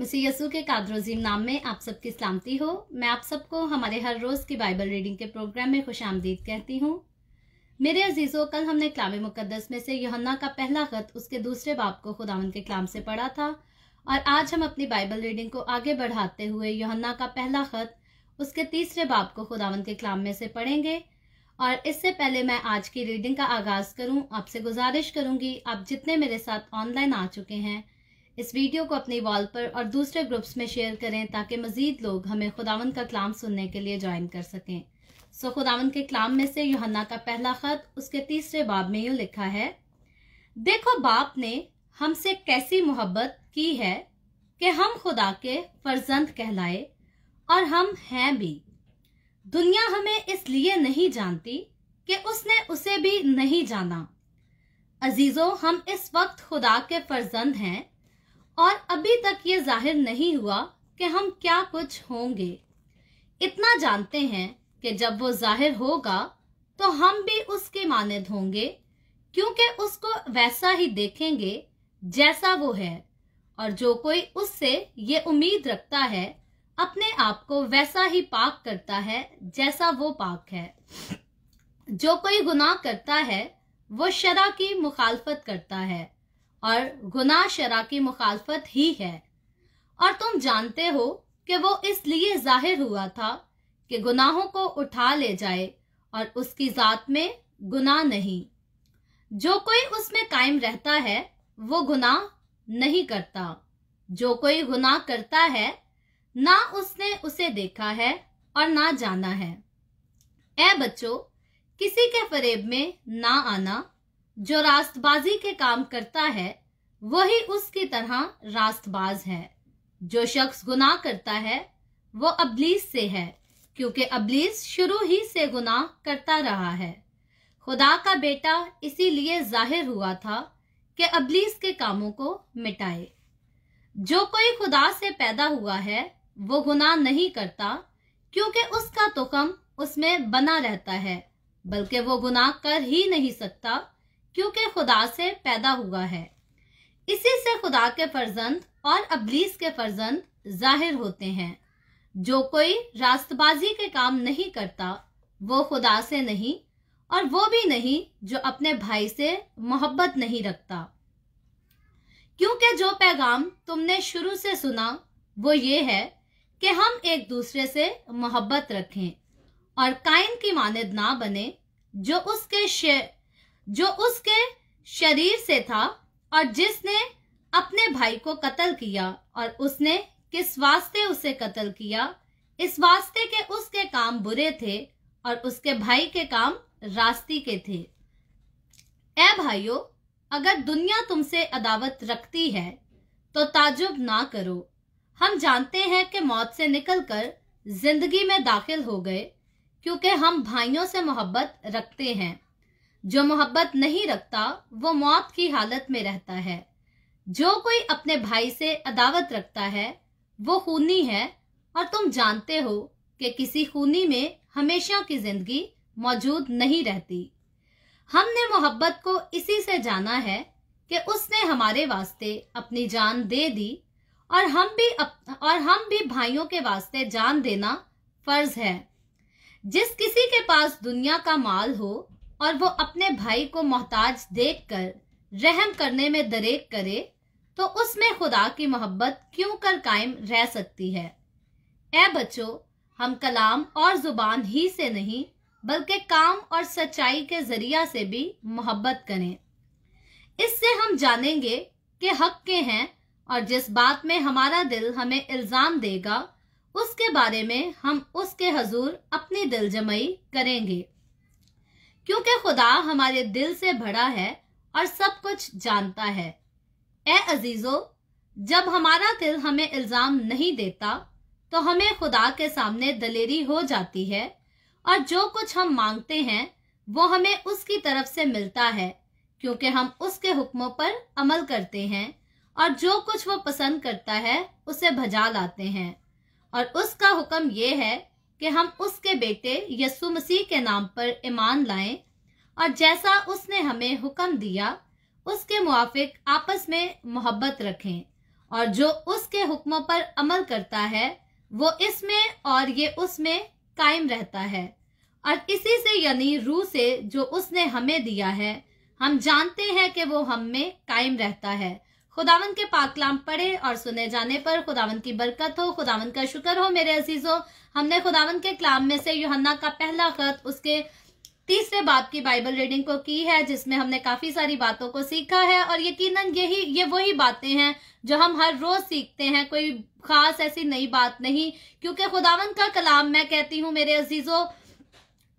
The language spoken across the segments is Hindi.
मसीह यसू के कादरोजीम नाम में आप सबकी सलामती हो मैं आप सबको हमारे हर रोज़ की बाइबल रीडिंग के प्रोग्राम में खुश आमदीद कहती हूँ मेरे अजीज़ों कल हमने कलाम मुकदस में से योहन्ना का पहला खत उसके दूसरे बाप को खुदावन के कलाम से पढ़ा था और आज हम अपनी बाइबल रीडिंग को आगे बढ़ाते हुए योहन्ना का पहला खत उसके तीसरे बाप को खुदावन के कलाम में से पढ़ेंगे और इससे पहले मैं आज की रीडिंग का आगाज़ करूं आपसे गुजारिश करूंगी आप जितने मेरे साथ ऑनलाइन आ चुके हैं इस वीडियो को अपने वॉल पर और दूसरे ग्रुप्स में शेयर करें ताकि मजीद लोग हमें खुदावन का कलाम सुनने के लिए ज्वाइन कर सकें सो खुदावन के कलाम में से योहन्ना का पहला खत उसके तीसरे बाब में यू लिखा है देखो बाप ने हमसे कैसी मोहब्बत की है कि हम खुदा के फर्जंद कहलाए और हम हैं भी दुनिया हमें इसलिए नहीं जानती कि उसने उसे भी नहीं जाना अजीजों हम इस वक्त खुदा के फर्जंद हैं और अभी तक ये जाहिर नहीं हुआ कि हम क्या कुछ होंगे इतना जानते हैं कि जब वो जाहिर होगा तो हम भी उसके मानद होंगे क्योंकि उसको वैसा ही देखेंगे जैसा वो है और जो कोई उससे ये उम्मीद रखता है अपने आप को वैसा ही पाक करता है जैसा वो पाक है जो कोई गुनाह करता है वो शरा की मुखालफत करता है और गुनाह शरा की मुखालफत ही है और तुम जानते हो कि वो इसलिए जाहिर हुआ था कि गुनाहों को उठा ले जाए और उसकी जात में गुनाह नहीं जो कोई उसमें कायम रहता है वो गुनाह नहीं करता जो कोई गुनाह करता है ना उसने उसे देखा है और ना जाना है ए बच्चों किसी के फरेब में ना आना जो रास्तबाजी के काम करता है वही उसकी तरह रास्तबाज है जो शख्स गुनाह करता है वो अबलीस से है क्योंकि अबलीस शुरू ही से गुनाह करता रहा है खुदा का बेटा इसीलिए जाहिर हुआ था कि अबलीस के कामों को मिटाए जो कोई खुदा से पैदा हुआ है वो गुनाह नहीं करता क्योंकि उसका तुकम उसमें बना रहता है बल्कि वो गुनाह कर ही नहीं सकता क्योंकि खुदा से पैदा हुआ है इसी से खुदा के फर्जंद और अबलीस के फर्जंद जाहिर होते हैं जो कोई रास्तबाजी के काम नहीं करता वो खुदा से नहीं और वो भी नहीं जो अपने भाई से मोहब्बत नहीं रखता क्योंकि जो पैगाम तुमने शुरू से सुना वो ये है कि हम एक दूसरे से मोहब्बत रखें और कायन की मानद ना बने जो उसके जो उसके शरीर से था और जिसने अपने भाई को कत्ल किया और उसने किस वास्ते उसे कत्ल किया इस वास्ते के उसके काम बुरे थे और उसके भाई के काम रास्ती के थे ए भाइयों अगर दुनिया तुमसे अदावत रखती है तो ताजुब ना करो हम जानते हैं कि मौत से निकलकर जिंदगी में दाखिल हो गए क्योंकि हम भाइयों से मोहब्बत रखते हैं जो मोहब्बत नहीं रखता वो मौत की हालत में रहता है जो कोई अपने भाई से अदावत रखता है वो खूनी है और तुम जानते हो कि किसी खूनी में हमेशा की जिंदगी मौजूद नहीं रहती हमने मोहब्बत को इसी से जाना है कि उसने हमारे वास्ते अपनी जान दे दी और हम भी अप, और हम भी भाइयों के वास्ते जान देना फर्ज है जिस किसी के पास दुनिया का माल हो और वो अपने भाई को मोहताज देखकर रहम करने में दरेक करे तो उसमें खुदा की मोहब्बत क्यों कर कायम रह सकती है ए बच्चों हम कलाम और जुबान ही से नहीं बल्कि काम और सच्चाई के जरिया से भी मोहब्बत करें इससे हम जानेंगे कि हक के हैं और जिस बात में हमारा दिल हमें इल्ज़ाम देगा उसके बारे में हम उसके हजूर अपनी दिलजमई करेंगे क्योंकि खुदा हमारे दिल से भरा है और सब कुछ जानता है ए अजीजो जब हमारा दिल हमें इल्जाम नहीं देता तो हमें खुदा के सामने दलेरी हो जाती है और जो कुछ हम मांगते हैं वो हमें उसकी तरफ से मिलता है क्योंकि हम उसके हुक्मों पर अमल करते हैं और जो कुछ वो पसंद करता है उसे भजा लाते हैं और उसका हुक्म ये है कि हम उसके बेटे यसु मसीह के नाम पर ईमान लाएं और जैसा उसने हमें हुक्म दिया उसके मुआफिक आपस में मोहब्बत रखें और जो उसके हुक्मों पर अमल करता है वो इसमें और ये उसमें कायम रहता है और इसी से यानी रूह से जो उसने हमें दिया है हम जानते हैं कि वो हम में कायम रहता है खुदावन के पाकलाम पढ़े और सुने जाने पर खुदावन की बरकत हो खुदावन का शुक्र हो मेरे अजीजों हमने खुदावन के कलाम में से योहन्ना का पहला खत उसके तीसरे बाप की बाइबल रीडिंग को की है जिसमें हमने काफी सारी बातों को सीखा है और यकीनन यही ये वही बातें हैं जो हम हर रोज सीखते हैं कोई खास ऐसी नई बात नहीं क्योंकि खुदावन का कलाम मैं कहती हूँ मेरे अजीजों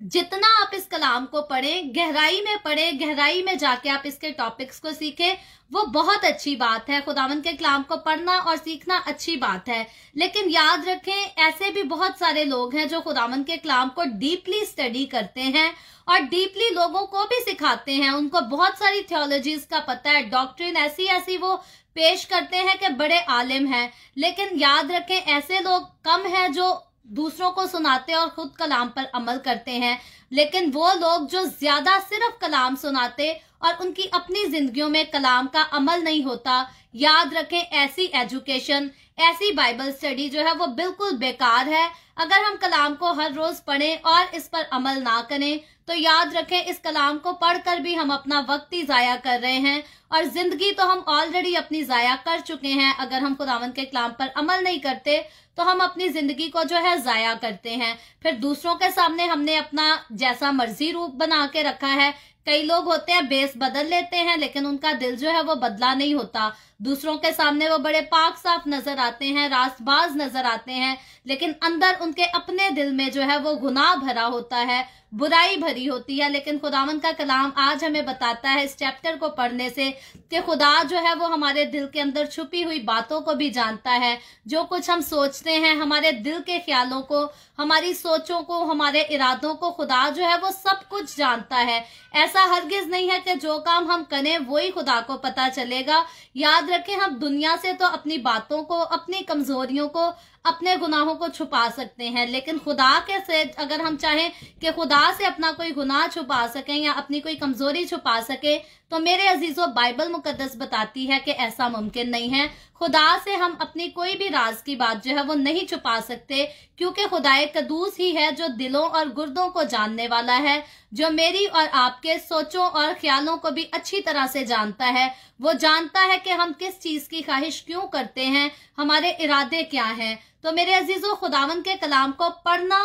जितना आप इस कलाम को पढ़ें गहराई में पढ़ें गहराई में जाके आप इसके टॉपिक्स को सीखें वो बहुत अच्छी बात है खुदावन के कलाम को पढ़ना और सीखना अच्छी बात है लेकिन याद रखें ऐसे भी बहुत सारे लोग हैं जो खुदावन के कलाम को डीपली स्टडी करते हैं और डीपली लोगों को भी सिखाते हैं उनको बहुत सारी थियोलॉजीज का पता है डॉक्ट्रिन ऐसी ऐसी वो पेश करते हैं कि बड़े आलिम हैं लेकिन याद रखें ऐसे लोग कम हैं जो दूसरों को सुनाते और खुद कलाम पर अमल करते हैं लेकिन वो लोग जो ज्यादा सिर्फ कलाम सुनाते और उनकी अपनी जिंदगियों में कलाम का अमल नहीं होता याद रखें ऐसी एजुकेशन ऐसी बाइबल स्टडी जो है वो बिल्कुल बेकार है अगर हम कलाम को हर रोज पढ़ें और इस पर अमल ना करें तो याद रखें इस कलाम को पढ़कर भी हम अपना वक्त ही जाया कर रहे हैं और जिंदगी तो हम ऑलरेडी अपनी जाया कर चुके हैं अगर हम खुदावन के कलाम पर अमल नहीं करते तो हम अपनी जिंदगी को जो है जाया करते हैं फिर दूसरों के सामने हमने अपना जैसा मर्जी रूप बना के रखा है कई लोग होते हैं बेस बदल लेते हैं लेकिन उनका दिल जो है वो बदला नहीं होता दूसरों के सामने वो बड़े पाक साफ नजर आते हैं रास्तबाज नजर आते हैं लेकिन अंदर उनके अपने दिल में जो है वो गुनाह भरा होता है बुराई भरी होती है लेकिन खुदावन का कलाम आज हमें बताता है इस चैप्टर को पढ़ने से कि खुदा जो है वो हमारे दिल के अंदर छुपी हुई बातों को भी जानता है जो कुछ हम सोचते हैं हमारे दिल के ख्यालों को हमारी सोचों को हमारे इरादों को खुदा जो है वो सब कुछ जानता है ऐसा हरगिज नहीं है कि जो काम हम करें वही खुदा को पता चलेगा याद याद रखें हम दुनिया से तो अपनी बातों को अपनी कमजोरियों को अपने गुनाहों को छुपा सकते हैं लेकिन खुदा के से अगर हम चाहें कि खुदा से अपना कोई गुनाह छुपा सकें या अपनी कोई कमजोरी छुपा सके तो मेरे अजीजों बाइबल मुकदस बताती है कि ऐसा मुमकिन नहीं है खुदा से हम अपनी कोई भी राज की बात जो है वो नहीं छुपा सकते क्योंकि खुदाए कदूस ही है जो दिलों और गुर्दों को जानने वाला है जो मेरी और आपके सोचों और ख्यालों को भी अच्छी तरह से जानता है वो जानता है कि हम किस चीज की ख्वाहिश क्यों करते हैं हमारे इरादे क्या हैं तो मेरे अजीजों खुदावन के कलाम को पढ़ना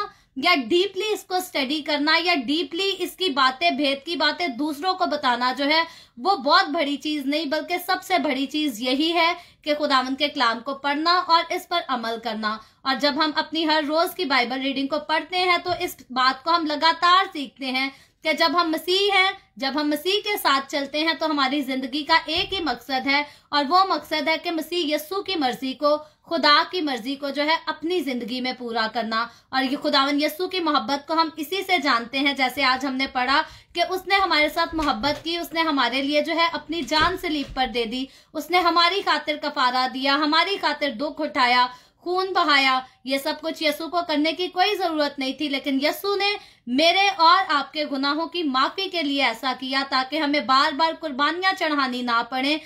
या डीपली इसको स्टडी करना या डीपली इसकी बातें भेद की बातें दूसरों को बताना जो है वो बहुत बड़ी चीज नहीं बल्कि सबसे बड़ी चीज यही है कि खुदावन के कलाम को पढ़ना और इस पर अमल करना और जब हम अपनी हर रोज की बाइबल रीडिंग को पढ़ते हैं तो इस बात को हम लगातार सीखते हैं कि जब हम मसीह हैं जब हम मसीह के साथ चलते हैं तो हमारी जिंदगी का एक ही मकसद है और वो मकसद है कि मसीह यस्सू की मर्जी को खुदा की मर्जी को जो है अपनी जिंदगी में पूरा करना और ये खुदावन यस्सु की मोहब्बत को हम इसी से जानते हैं जैसे आज हमने पढ़ा कि उसने हमारे साथ मोहब्बत की उसने हमारे लिए जो है अपनी जान से लीप पर दे दी उसने हमारी खातिर कफारा दिया हमारी खातिर दुख उठाया खून बहाया ये सब कुछ यसु को करने की कोई जरूरत नहीं थी लेकिन यसु ने मेरे और आपके गुनाहों की माफी के लिए ऐसा किया ताकि हमें बार बार कुर्बानियां चढ़ानी ना पड़े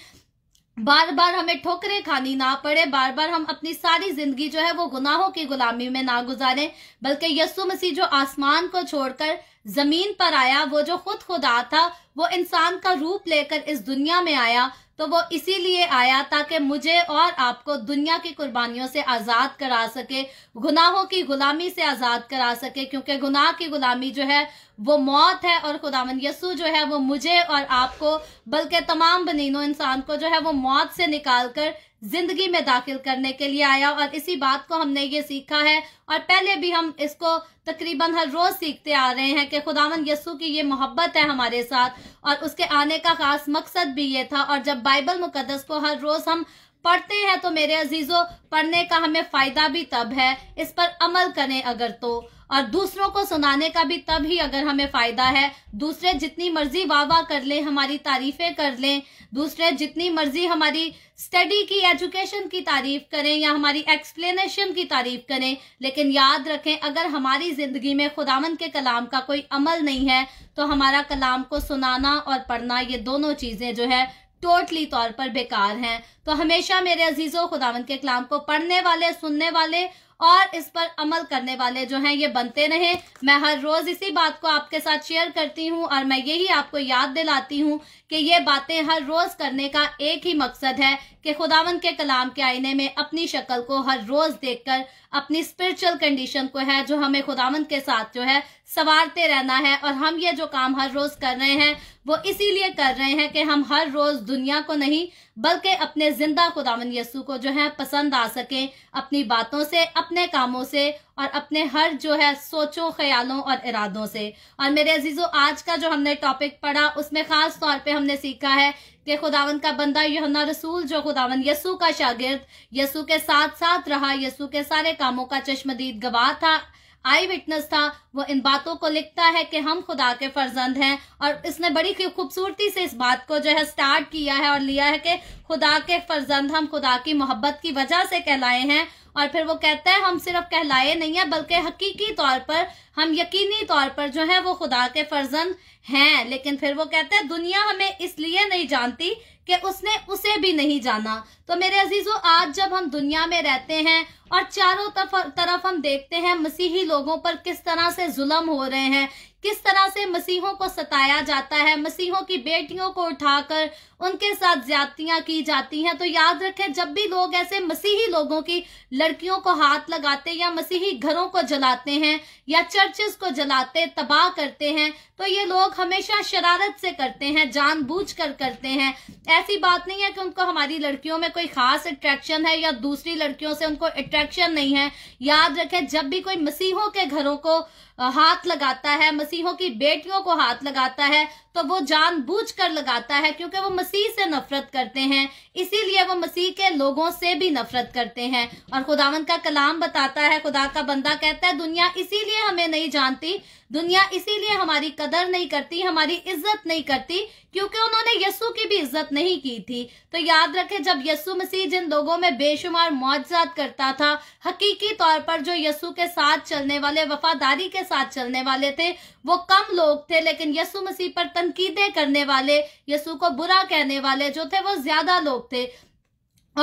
बार बार हमें ठोकरें खानी ना पड़े बार बार हम अपनी सारी जिंदगी जो है वो गुनाहों की गुलामी में ना गुजारें बल्कि यस्सु मसीह जो आसमान को छोड़कर जमीन पर आया वो जो खुद खुदा था वो इंसान का रूप लेकर इस दुनिया में आया तो वो इसीलिए आया ताकि मुझे और आपको दुनिया की कुर्बानियों से आज़ाद करा सके गुनाहों की गुलामी से आज़ाद करा सके क्योंकि गुनाह की गुलामी जो है वो मौत है और खुदावन यसु जो है वो मुझे और आपको बल्कि तमाम बनीनो इंसान को जो है वो मौत से निकाल कर जिंदगी में दाखिल करने के लिए आया और इसी बात को हमने ये सीखा है और पहले भी हम इसको तकरीबन हर रोज सीखते आ रहे हैं कि खुदावन यस्सु की ये मोहब्बत है हमारे साथ और उसके आने का खास मकसद भी ये था और जब बाइबल मुकदस को हर रोज हम पढ़ते हैं तो मेरे अजीजों पढ़ने का हमें फायदा भी तब है इस पर अमल करें अगर तो और दूसरों को सुनाने का भी तब ही अगर हमें फायदा है दूसरे जितनी मर्जी वाह वाह कर लें हमारी तारीफें कर लें दूसरे जितनी मर्जी हमारी स्टडी की एजुकेशन की तारीफ करें या हमारी एक्सप्लेनेशन की तारीफ करें लेकिन याद रखें अगर हमारी जिंदगी में खुदावन के कलाम का कोई अमल नहीं है तो हमारा कलाम को सुनाना और पढ़ना ये दोनों चीजें जो है टोटली तौर पर बेकार हैं तो हमेशा मेरे अजीज़ों खुदावन के कलाम को पढ़ने वाले सुनने वाले और इस पर अमल करने वाले जो हैं ये बनते रहे मैं हर रोज़ इसी बात को आपके साथ शेयर करती हूँ और मैं यही आपको याद दिलाती हूँ कि ये बातें हर रोज़ करने का एक ही मकसद है कि खुदावन के कलाम के आईने में अपनी शक्ल को हर रोज़ देखकर अपनी स्पिरिचुअल कंडीशन को है जो हमें खुदावन के साथ जो है संवारते रहना है और हम ये जो काम हर रोज कर रहे हैं वो इसीलिए कर रहे हैं कि हम हर रोज दुनिया को नहीं बल्कि अपने जिंदा खुदावन यसु को जो है पसंद आ सके अपनी बातों से अपने कामों से और अपने हर जो है सोचों ख्यालों और इरादों से और मेरे अजीजों आज का जो हमने टॉपिक पढ़ा उसमें खास तौर पे हमने सीखा है कि खुदावन का बंदा यहना रसूल जो खुदावन यसु का शागिर्द यसु के साथ साथ रहा यसु के सारे कामों का चश्मदीद गवाह था आई विटनेस था वो इन बातों को लिखता है कि हम खुदा के फर्जंद हैं और इसने बड़ी खूबसूरती से इस बात को जो है स्टार्ट किया है और लिया है कि खुदा के फर्जंद हम खुदा की मोहब्बत की वजह से कहलाए हैं और फिर वो कहता है हम सिर्फ कहलाए नहीं है बल्कि हकीकी तौर पर हम यकीनी तौर पर जो है वो खुदा के फर्जंद हैं लेकिन फिर वो कहते हैं दुनिया हमें इसलिए नहीं जानती कि उसने उसे भी नहीं जाना तो मेरे अजीजों आज जब हम दुनिया में रहते हैं और चारों तरफ हम देखते हैं मसीही लोगों पर किस तरह से जुल्म हो रहे हैं किस तरह से मसीहों को सताया जाता है मसीहों की बेटियों को उठाकर उनके साथ ज्यादतियां की जाती हैं तो याद रखें जब भी लोग ऐसे मसीही लोगों की लड़कियों को हाथ लगाते या मसीही घरों को जलाते हैं या चर्चेस को जलाते तबाह करते हैं तो ये लोग हमेशा शरारत से करते हैं जानबूझ कर करते हैं ऐसी बात नहीं है कि उनको हमारी लड़कियों में कोई खास अट्रैक्शन है या दूसरी लड़कियों से उनको अट्रैक्शन नहीं है याद रखें जब भी कोई मसीहों के घरों को हाथ लगाता है मसीहों की बेटियों को हाथ लगाता है तो वो जानबूझकर लगाता है क्योंकि वो मसीह से नफरत करते हैं इसीलिए वो मसीह के लोगों से भी नफरत करते हैं और खुदावन का कलाम बताता है खुदा का बंदा कहता है दुनिया इसीलिए हमें नहीं जानती दुनिया इसीलिए हमारी कदर नहीं करती हमारी इज्जत नहीं करती क्योंकि उन्होंने यस्सु की भी इज्जत नहीं की थी तो याद रखें जब यस्सु मसीह जिन लोगों में बेशुमार मुआवजात करता था हकीकी तौर पर जो यस्सु के साथ चलने वाले वफादारी के साथ चलने वाले थे वो कम लोग थे लेकिन यस्सु मसीह पर तनकीदें करने वाले यस्सु को बुरा कहने वाले जो थे वो ज्यादा लोग थे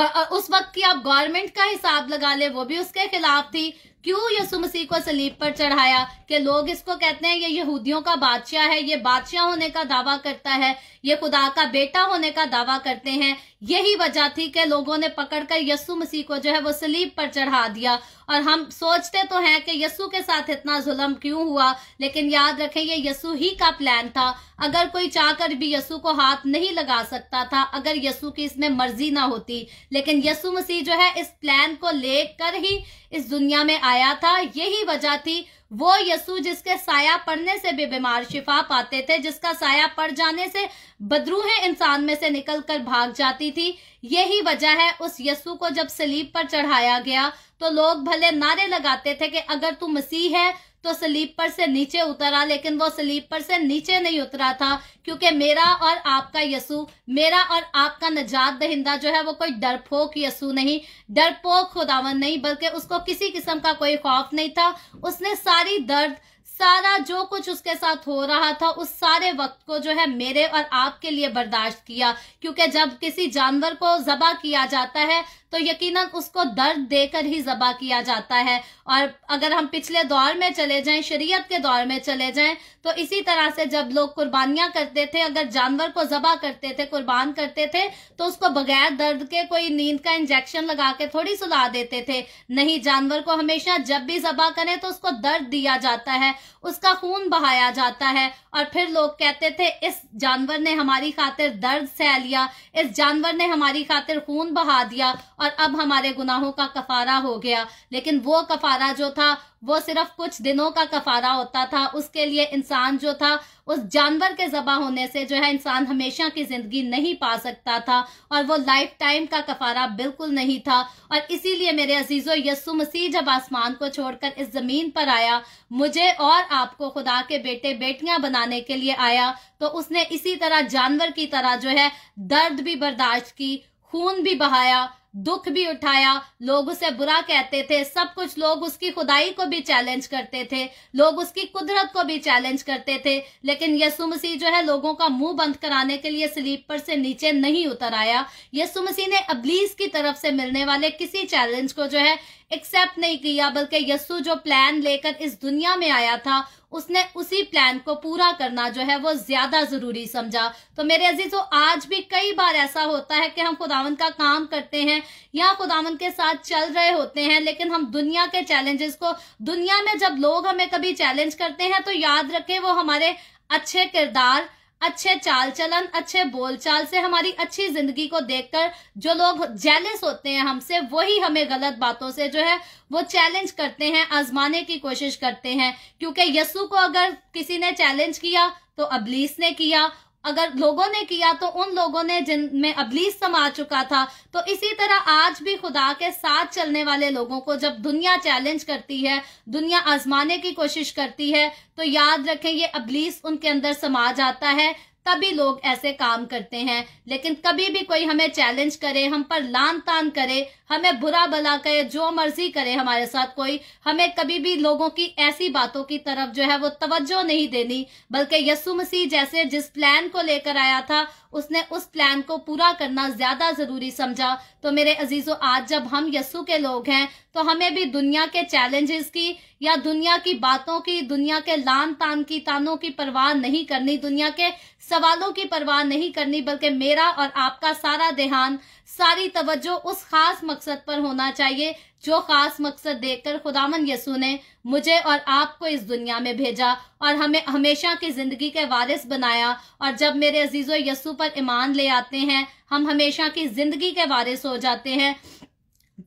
और उस वक्त की आप गवर्नमेंट का हिसाब लगा ले वो भी उसके खिलाफ थी क्यों यसु मसीह को सलीब पर चढ़ाया कि लोग इसको कहते हैं ये यहूदियों का बादशाह है ये बादशाह होने का दावा करता है ये खुदा का बेटा होने का दावा करते हैं यही वजह थी कि लोगों ने पकड़कर यसु मसीह को जो है वो सलीब पर चढ़ा दिया और हम सोचते तो हैं कि यसु के साथ इतना जुल्म क्यों हुआ लेकिन याद रखें ये यसु ही का प्लान था अगर कोई चाहकर भी यसु को हाथ नहीं लगा सकता था अगर यसु की इसमें मर्जी ना होती लेकिन यसु मसीह जो है इस प्लान को लेकर ही इस दुनिया में आया था यही वजह थी वो यसु जिसके साया पड़ने से भी बीमार शिफा पाते थे जिसका साया पड़ जाने से बदरूह इंसान में से निकलकर भाग जाती थी यही वजह है उस यसु को जब सलीब पर चढ़ाया गया तो लोग भले नारे लगाते थे कि अगर तू मसीह है तो स्लीपर से नीचे उतरा लेकिन वो स्लीपर से नीचे नहीं उतरा था क्योंकि मेरा और आपका यसु मेरा और आपका नजात दहिंदा जो है वो कोई डरपोक यसु नहीं डरपोक खुदावन नहीं बल्कि उसको किसी किस्म का कोई खौफ नहीं था उसने सारी दर्द सारा जो कुछ उसके साथ हो रहा था उस सारे वक्त को जो है मेरे और आपके लिए बर्दाश्त किया क्योंकि जब किसी जानवर को जबा किया जाता है तो यकीनन उसको दर्द देकर ही जबा किया जाता है और अगर हम पिछले दौर में चले जाएं शरीयत के दौर में चले जाएं तो इसी तरह से जब लोग कुर्बानियां करते थे अगर जानवर को जबा करते थे कुर्बान करते थे तो उसको बगैर दर्द के कोई नींद का इंजेक्शन लगा के थोड़ी सुला देते थे नहीं जानवर को हमेशा जब भी जबा करें तो उसको दर्द दिया जाता है उसका खून बहाया जाता है और फिर लोग कहते थे इस जानवर ने हमारी खातिर दर्द सह लिया इस जानवर ने हमारी खातिर खून बहा दिया और अब हमारे गुनाहों का कफारा हो गया लेकिन वो कफारा जो था वो सिर्फ कुछ दिनों का कफारा होता था उसके लिए इंसान जो था उस जानवर के जबा होने से जो है इंसान हमेशा की जिंदगी नहीं पा सकता था और वो लाइफ टाइम का कफारा बिल्कुल नहीं था और इसीलिए मेरे अजीजों यस्सु मसीह जब आसमान को छोड़कर इस जमीन पर आया मुझे और आपको खुदा के बेटे बेटियां बनाने के लिए आया तो उसने इसी तरह जानवर की तरह जो है दर्द भी बर्दाश्त की खून भी बहाया दुख भी उठाया लोग उसे बुरा कहते थे सब कुछ लोग उसकी खुदाई को भी चैलेंज करते थे लोग उसकी कुदरत को भी चैलेंज करते थे लेकिन यसु मसीह जो है लोगों का मुंह बंद कराने के लिए स्लीपर से नीचे नहीं उतर आया यसु मसीह ने अबलीस की तरफ से मिलने वाले किसी चैलेंज को जो है एक्सेप्ट नहीं किया बल्कि यस्सु जो प्लान लेकर इस दुनिया में आया था उसने उसी प्लान को पूरा करना जो है वो ज्यादा जरूरी समझा तो मेरे अजीजों आज भी कई बार ऐसा होता है कि हम खुदावन का काम करते हैं या खुदामन के साथ चल रहे होते हैं लेकिन हम दुनिया के चैलेंजेस को दुनिया में जब लोग हमें कभी चैलेंज करते हैं तो याद रखें वो हमारे अच्छे किरदार अच्छे चाल चलन अच्छे बोलचाल से हमारी अच्छी जिंदगी को देखकर जो लोग जेलिस होते हैं हमसे वही हमें गलत बातों से जो है वो चैलेंज करते हैं आजमाने की कोशिश करते हैं क्योंकि यस्सु को अगर किसी ने चैलेंज किया तो अबलीस ने किया अगर लोगों ने किया तो उन लोगों ने जिनमें अबलीस समा चुका था तो इसी तरह आज भी खुदा के साथ चलने वाले लोगों को जब दुनिया चैलेंज करती है दुनिया आजमाने की कोशिश करती है तो याद रखें ये अबलीस उनके अंदर समा जाता है तभी लोग ऐसे काम करते हैं लेकिन कभी भी कोई हमें चैलेंज करे हम पर लान तान करे हमें बुरा भला करे जो मर्जी करे हमारे साथ कोई हमें कभी भी लोगों की ऐसी बातों की तरफ जो है वो तवज्जो नहीं देनी बल्कि यस्सु मसीह जैसे जिस प्लान को लेकर आया था उसने उस प्लान को पूरा करना ज्यादा जरूरी समझा तो मेरे अजीजों आज जब हम यस्सु के लोग हैं तो हमें भी दुनिया के चैलेंजेस की या दुनिया की बातों की दुनिया के लान तान की तानों की परवाह नहीं करनी दुनिया के सवालों की परवाह नहीं करनी बल्कि मेरा और आपका सारा ध्यान सारी तवज्जो उस खास मकसद पर होना चाहिए जो खास मकसद देखकर खुदामन यसू ने मुझे और आपको इस दुनिया में भेजा और हमें हमेशा की ज़िंदगी के वारिस बनाया और जब मेरे अजीजों यसू पर ईमान ले आते हैं हम हमेशा की ज़िंदगी के वारिस हो जाते हैं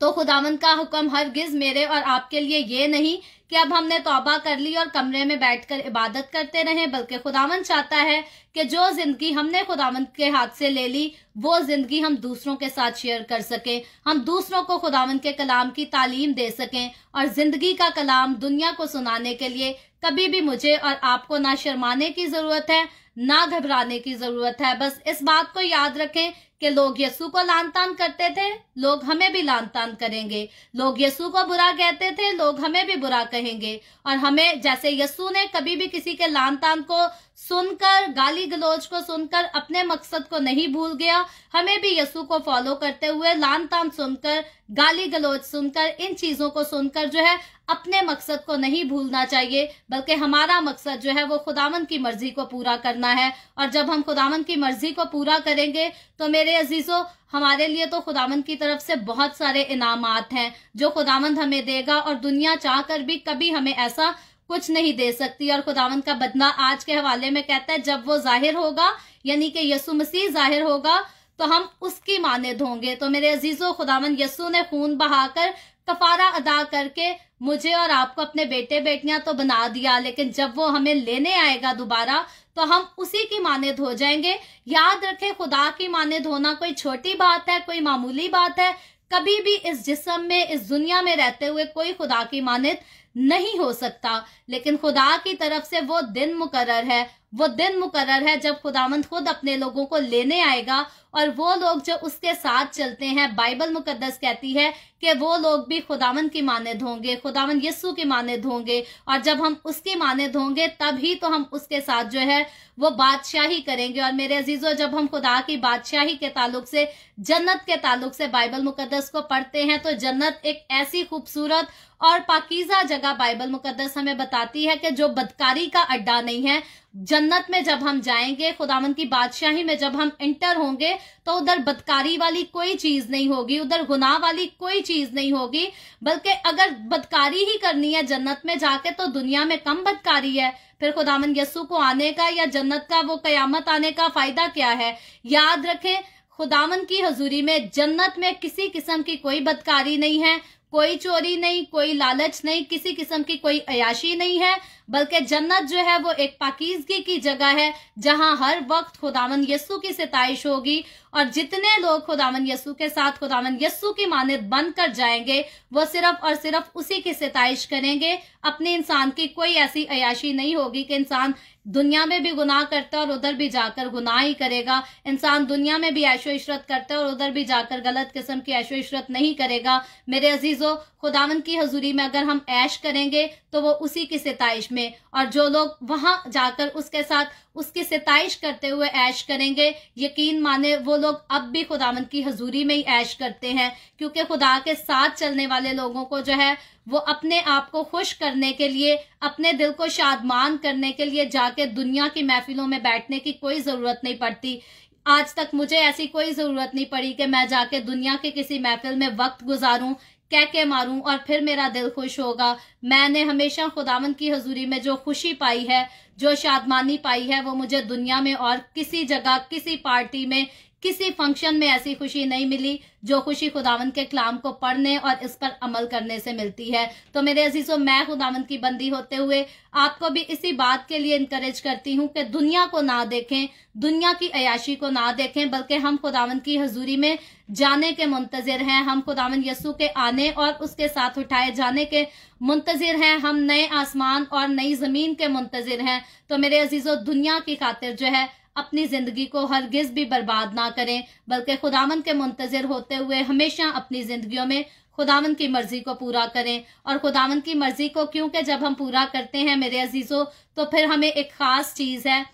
तो खुदावन का हुक्म हर गिज मेरे और आपके लिए ये नहीं कि अब हमने तोबा कर ली और कमरे में बैठकर इबादत करते रहे बल्कि खुदावन चाहता है कि जो जिंदगी हमने खुदावन के हाथ से ले ली वो जिंदगी हम दूसरों के साथ शेयर कर सकें हम दूसरों को खुदावन के कलाम की तालीम दे सकें और जिंदगी का कलाम दुनिया को सुनाने के लिए कभी भी मुझे और आपको ना शर्माने की जरूरत है ना घबराने की जरूरत है बस इस बात को याद रखें कि लोग यसु को लान तान करते थे लोग हमें भी लान तान करेंगे लोग यसु को बुरा कहते थे लोग हमें भी बुरा कहेंगे और हमें जैसे यसु ने कभी भी किसी के लान तान को सुनकर गाली गलौज को सुनकर अपने मकसद को नहीं भूल गया हमें भी यसु को फॉलो करते हुए लान तान सुनकर गाली गलौज सुनकर इन चीजों को सुनकर जो है अपने मकसद को नहीं भूलना चाहिए बल्कि हमारा मकसद जो है वो खुदावन की मर्जी को पूरा करना है और जब हम खुदावन की मर्जी को पूरा करेंगे तो मेरे अजीजों हमारे लिए तो खुदावन की तरफ से बहुत सारे इनामात हैं जो खुदावंद हमें देगा और दुनिया चाह कर भी कभी हमें ऐसा कुछ नहीं दे सकती और खुदावंत का बदना आज के हवाले में कहता है जब वो जाहिर होगा यानी कि यसु मसीह जाहिर होगा तो हम उसकी माने होंगे तो मेरे अजीजों खुदावन यसु ने खून बहाकर कफारा अदा करके मुझे और आपको अपने बेटे बेटियां तो बना दिया लेकिन जब वो हमें लेने आएगा दोबारा तो हम उसी की माने हो जाएंगे याद रखें खुदा की माने होना कोई छोटी बात है कोई मामूली बात है कभी भी इस जिसम में इस दुनिया में रहते हुए कोई खुदा की मानित नहीं हो सकता लेकिन खुदा की तरफ से वो दिन मुकर है वो दिन मुकर्र है जब खुदामंद खुद अपने लोगों को लेने आएगा और वो लोग जो उसके साथ चलते हैं बाइबल मुकदस कहती है कि वो लोग भी खुदावन की माने धोंगे खुदावन यस्सु की माने धोंगे और जब हम उसकी धोंगे तब तभी तो हम उसके साथ जो है वो बादशाही करेंगे और मेरे अजीजों जब हम खुदा की बादशाही के ताल्लुक से जन्नत के ताल्लुक से बाइबल मुकदस को पढ़ते हैं तो जन्नत एक ऐसी खूबसूरत और पाकिजा जगह बाइबल मुकदस हमें बताती है कि जो बदकारी का अड्डा नहीं है जन्नत में जब हम जाएंगे खुदामन की बादशाही में जब हम इंटर होंगे तो उधर बदकारी वाली कोई चीज नहीं होगी उधर गुनाह वाली कोई चीज नहीं होगी बल्कि अगर बदकारी ही करनी है जन्नत में जाके तो दुनिया में कम बदकारी है फिर खुदामन यस्सु को आने का या जन्नत का वो कयामत आने का फायदा क्या है याद रखें खुदामन की हजूरी में जन्नत में किसी किस्म की कोई बदकारी नहीं है कोई चोरी नहीं कोई लालच नहीं किसी किस्म की कोई अयाशी नहीं है बल्कि जन्नत जो है वो एक पाकिजगी की जगह है जहां हर वक्त खुदावन यस्सु की सताइश होगी और जितने लोग खुदावन यस्सु के साथ खुदावन यस्सु की मानद बंद कर जाएंगे वो सिर्फ और सिर्फ उसी की सताइश करेंगे अपने इंसान की कोई ऐसी अयाशी नहीं होगी कि इंसान दुनिया में भी गुनाह करता है और उधर भी जाकर गुनाह ही करेगा इंसान दुनिया में भी ऐशो इशरत करता है और उधर भी जाकर गलत किस्म की ऐशो इशरत नहीं करेगा मेरे अजीजों खुदावन की हजूरी में अगर हम ऐश करेंगे तो वो उसी की सितइश में और जो लोग वहां जाकर उसके साथ उसकी सितश करते हुए ऐश करेंगे यकीन माने वो लोग अब भी खुदावन की हजूरी में ही ऐश करते हैं क्योंकि खुदा के साथ चलने वाले लोगों को जो है वो अपने आप को खुश करने के लिए अपने दिल को शादमान करने के लिए जाके दुनिया की महफिलों में बैठने की कोई ज़रूरत नहीं पड़ती आज तक मुझे ऐसी कोई ज़रूरत नहीं पड़ी कि मैं जाके दुनिया के किसी महफिल में वक्त गुजारू कह के मारूं और फिर मेरा दिल खुश होगा मैंने हमेशा खुदावन की हजूरी में जो खुशी पाई है जो शादमानी पाई है वो मुझे दुनिया में और किसी जगह किसी पार्टी में किसी फंक्शन में ऐसी खुशी नहीं मिली जो खुशी खुदावंत के कलाम को पढ़ने और इस पर अमल करने से मिलती है तो मेरे अजीजों मैं खुदावंत की बंदी होते हुए आपको भी इसी बात के लिए इंकरेज करती हूँ कि दुनिया को ना देखें दुनिया की अयाशी को ना देखें बल्कि हम खुदावंत की हजूरी में जाने के मुंतजर हैं हम खुदावन यसु के आने और उसके साथ उठाए जाने के मुंतजर हैं हम नए आसमान और नई जमीन के मुंतजर हैं तो मेरे अजीजों दुनिया की खातिर जो है अपनी जिंदगी को हर गिज़ भी बर्बाद ना करें बल्कि खुदावन के मुंतजर होते हुए हमेशा अपनी जिंदगी में खुदावन की मर्जी को पूरा करें और खुदावन की मर्जी को क्योंकि जब हम पूरा करते हैं मेरे अजीजों तो फिर हमें एक खास चीज है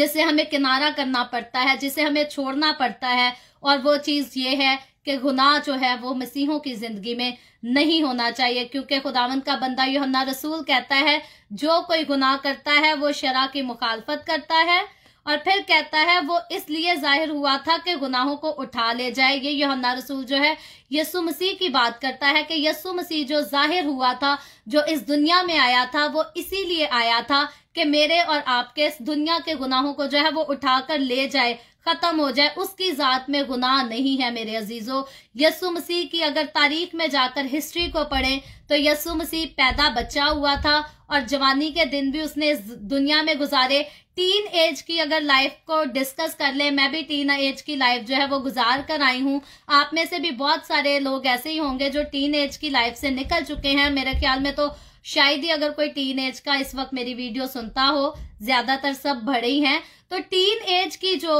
जिसे हमें किनारा करना पड़ता है जिसे हमें छोड़ना पड़ता है और वो चीज ये है कि गुनाह जो है वो मसीहों की जिंदगी में नहीं होना चाहिए क्योंकि खुदावन का बंदा यूहन्ना रसूल कहता है जो कोई गुनाह करता है वो शरा की मुखालफत करता है और फिर कहता है वो इसलिए जाहिर हुआ था कि गुनाहों को उठा ले जाए ये यहन्ना रसूल जो है यसु मसीह की बात करता है कि यसु मसीह जो जाहिर हुआ था जो इस दुनिया में आया था वो इसीलिए आया था कि मेरे और आपके इस दुनिया के गुनाहों को जो है वो उठाकर ले जाए खत्म हो जाए उसकी जात में गुनाह नहीं है मेरे अजीजों यसु मसीह की अगर तारीख में जाकर हिस्ट्री को पढ़ें तो यसु मसीह पैदा बच्चा हुआ था और जवानी के दिन भी उसने दुनिया में गुजारे टीन एज की अगर लाइफ को डिस्कस कर ले मैं भी टीन एज की लाइफ जो है वो गुजार कर आई हूँ आप में से भी बहुत सारे लोग ऐसे ही होंगे जो टीन एज की लाइफ से निकल चुके हैं मेरे ख्याल में तो शायद ही अगर कोई टीन एज का इस वक्त मेरी वीडियो सुनता हो ज्यादातर सब बड़े ही हैं तो टीन एज की जो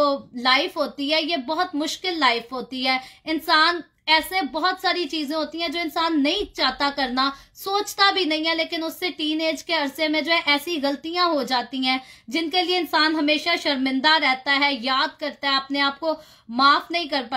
लाइफ होती है ये बहुत मुश्किल लाइफ होती है इंसान ऐसे बहुत सारी चीजें होती हैं जो इंसान नहीं चाहता करना सोचता भी नहीं है लेकिन उससे टीन एज के अरसे में जो है ऐसी गलतियां हो जाती हैं जिनके लिए इंसान हमेशा शर्मिंदा रहता है याद करता है अपने आप को माफ नहीं कर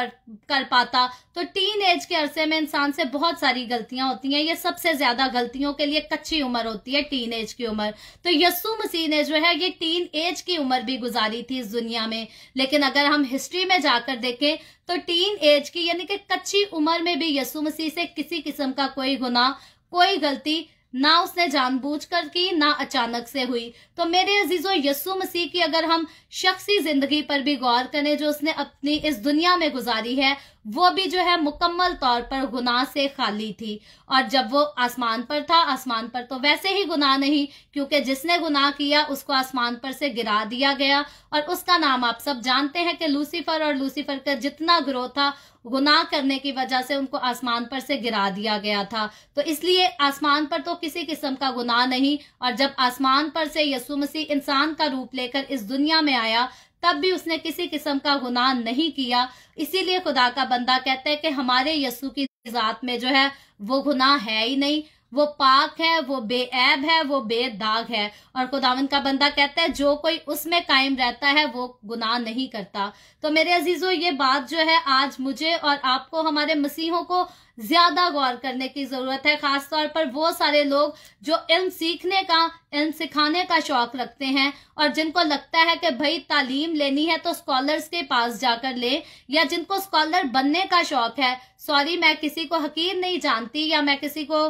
कर पाता तो टीन एज के अरसे में इंसान से बहुत सारी गलतियां होती हैं ये सबसे ज्यादा गलतियों के लिए कच्ची उम्र होती है टीन एज की उम्र तो यस्सु मसीह ने जो है ये टीन एज की उम्र भी गुजारी थी इस दुनिया में लेकिन अगर हम हिस्ट्री में जाकर देखें तो टीन एज की यानी कि कच्ची उम्र में भी यसु मसीह से किसी किस्म का कोई गुना कोई गलती ना उसने जानबूझकर की ना अचानक से हुई तो मेरे अजीजों यस्सु मसीह की अगर हम शख्सी जिंदगी पर भी गौर करें जो उसने अपनी इस दुनिया में गुजारी है वो भी जो है मुकम्मल तौर पर गुनाह से खाली थी और जब वो आसमान पर था आसमान पर तो वैसे ही गुनाह नहीं क्योंकि जिसने गुनाह किया उसको आसमान पर से गिरा दिया गया और उसका नाम आप सब जानते हैं कि लूसीफर और लूसीफर का जितना ग्रोह था गुनाह करने की वजह से उनको आसमान पर से गिरा दिया गया था तो इसलिए आसमान पर तो किसी किस्म का गुनाह नहीं और जब आसमान पर से यसु मसीह इंसान का रूप लेकर इस दुनिया में आया तब भी उसने किसी किस्म का गुनाह नहीं किया इसीलिए खुदा का बंदा कहता है कि हमारे यस्सु की जात में जो है वो गुनाह है ही नहीं वो पाक है वो बेऐब है वो बेदाग है और खुदावन का बंदा कहता है जो कोई उसमें कायम रहता है वो गुनाह नहीं करता तो मेरे अजीजों ये बात जो है आज मुझे और आपको हमारे मसीहों को ज्यादा गौर करने की जरूरत है खासतौर पर वो सारे लोग जो इल्म सीखने का इल्म सिखाने का शौक रखते हैं और जिनको लगता है कि भाई तालीम लेनी है तो स्कॉलर्स के पास जाकर ले या जिनको स्कॉलर बनने का शौक है सॉरी मैं किसी को हकीर नहीं जानती या मैं किसी को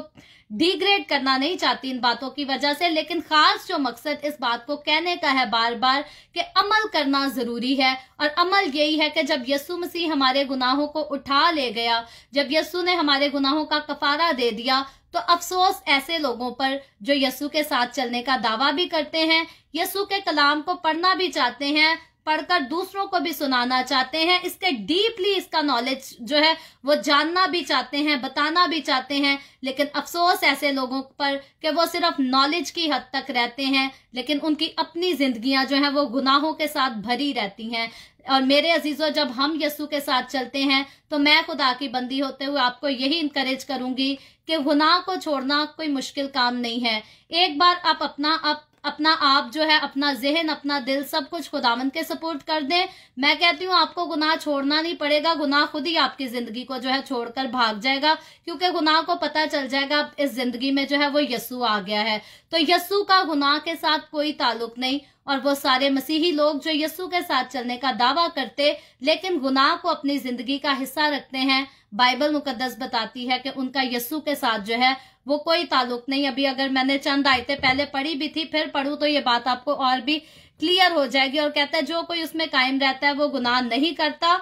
डिग्रेड करना नहीं चाहती इन बातों की वजह से लेकिन खास जो मकसद इस बात को कहने का है बार बार कि अमल करना जरूरी है और अमल यही है कि जब यस्सु मसीह हमारे गुनाहों को उठा ले गया जब यस्सु ने हमारे गुनाहों का कफारा दे दिया तो अफसोस ऐसे लोगों पर जो यसु के साथ चलने का दावा भी करते हैं यसु के कलाम को पढ़ना भी चाहते हैं पढ़कर दूसरों को भी सुनाना चाहते हैं इसके डीपली इसका नॉलेज जो है वो जानना भी चाहते हैं बताना भी चाहते हैं लेकिन अफसोस ऐसे लोगों पर कि वो सिर्फ नॉलेज की हद तक रहते हैं लेकिन उनकी अपनी जिंदगियां जो है वो गुनाहों के साथ भरी रहती हैं और मेरे अजीजों जब हम यसु के साथ चलते हैं तो मैं खुदा की बंदी होते हुए आपको यही इंकरेज करूंगी कि गुनाह को छोड़ना कोई मुश्किल काम नहीं है एक बार आप अपना आप अपना आप जो है अपना जहन अपना दिल सब कुछ खुदावन के सपोर्ट कर दें मैं कहती हूँ आपको गुनाह छोड़ना नहीं पड़ेगा गुनाह खुद ही आपकी जिंदगी को जो है छोड़कर भाग जाएगा क्योंकि गुनाह को पता चल जाएगा इस जिंदगी में जो है वो यस्सू आ गया है तो यस्सु का गुनाह के साथ कोई ताल्लुक नहीं और वो सारे मसीही लोग जो यस्सु के साथ चलने का दावा करते लेकिन गुनाह को अपनी जिंदगी का हिस्सा रखते हैं बाइबल मुकदस बताती है कि उनका यस्सु के साथ जो है वो कोई ताल्लुक नहीं अभी अगर मैंने चंद आयतें पहले पढ़ी भी थी फिर पढ़ू तो ये बात आपको और भी क्लियर हो जाएगी और कहता है जो कोई उसमें कायम रहता है वो गुनाह नहीं करता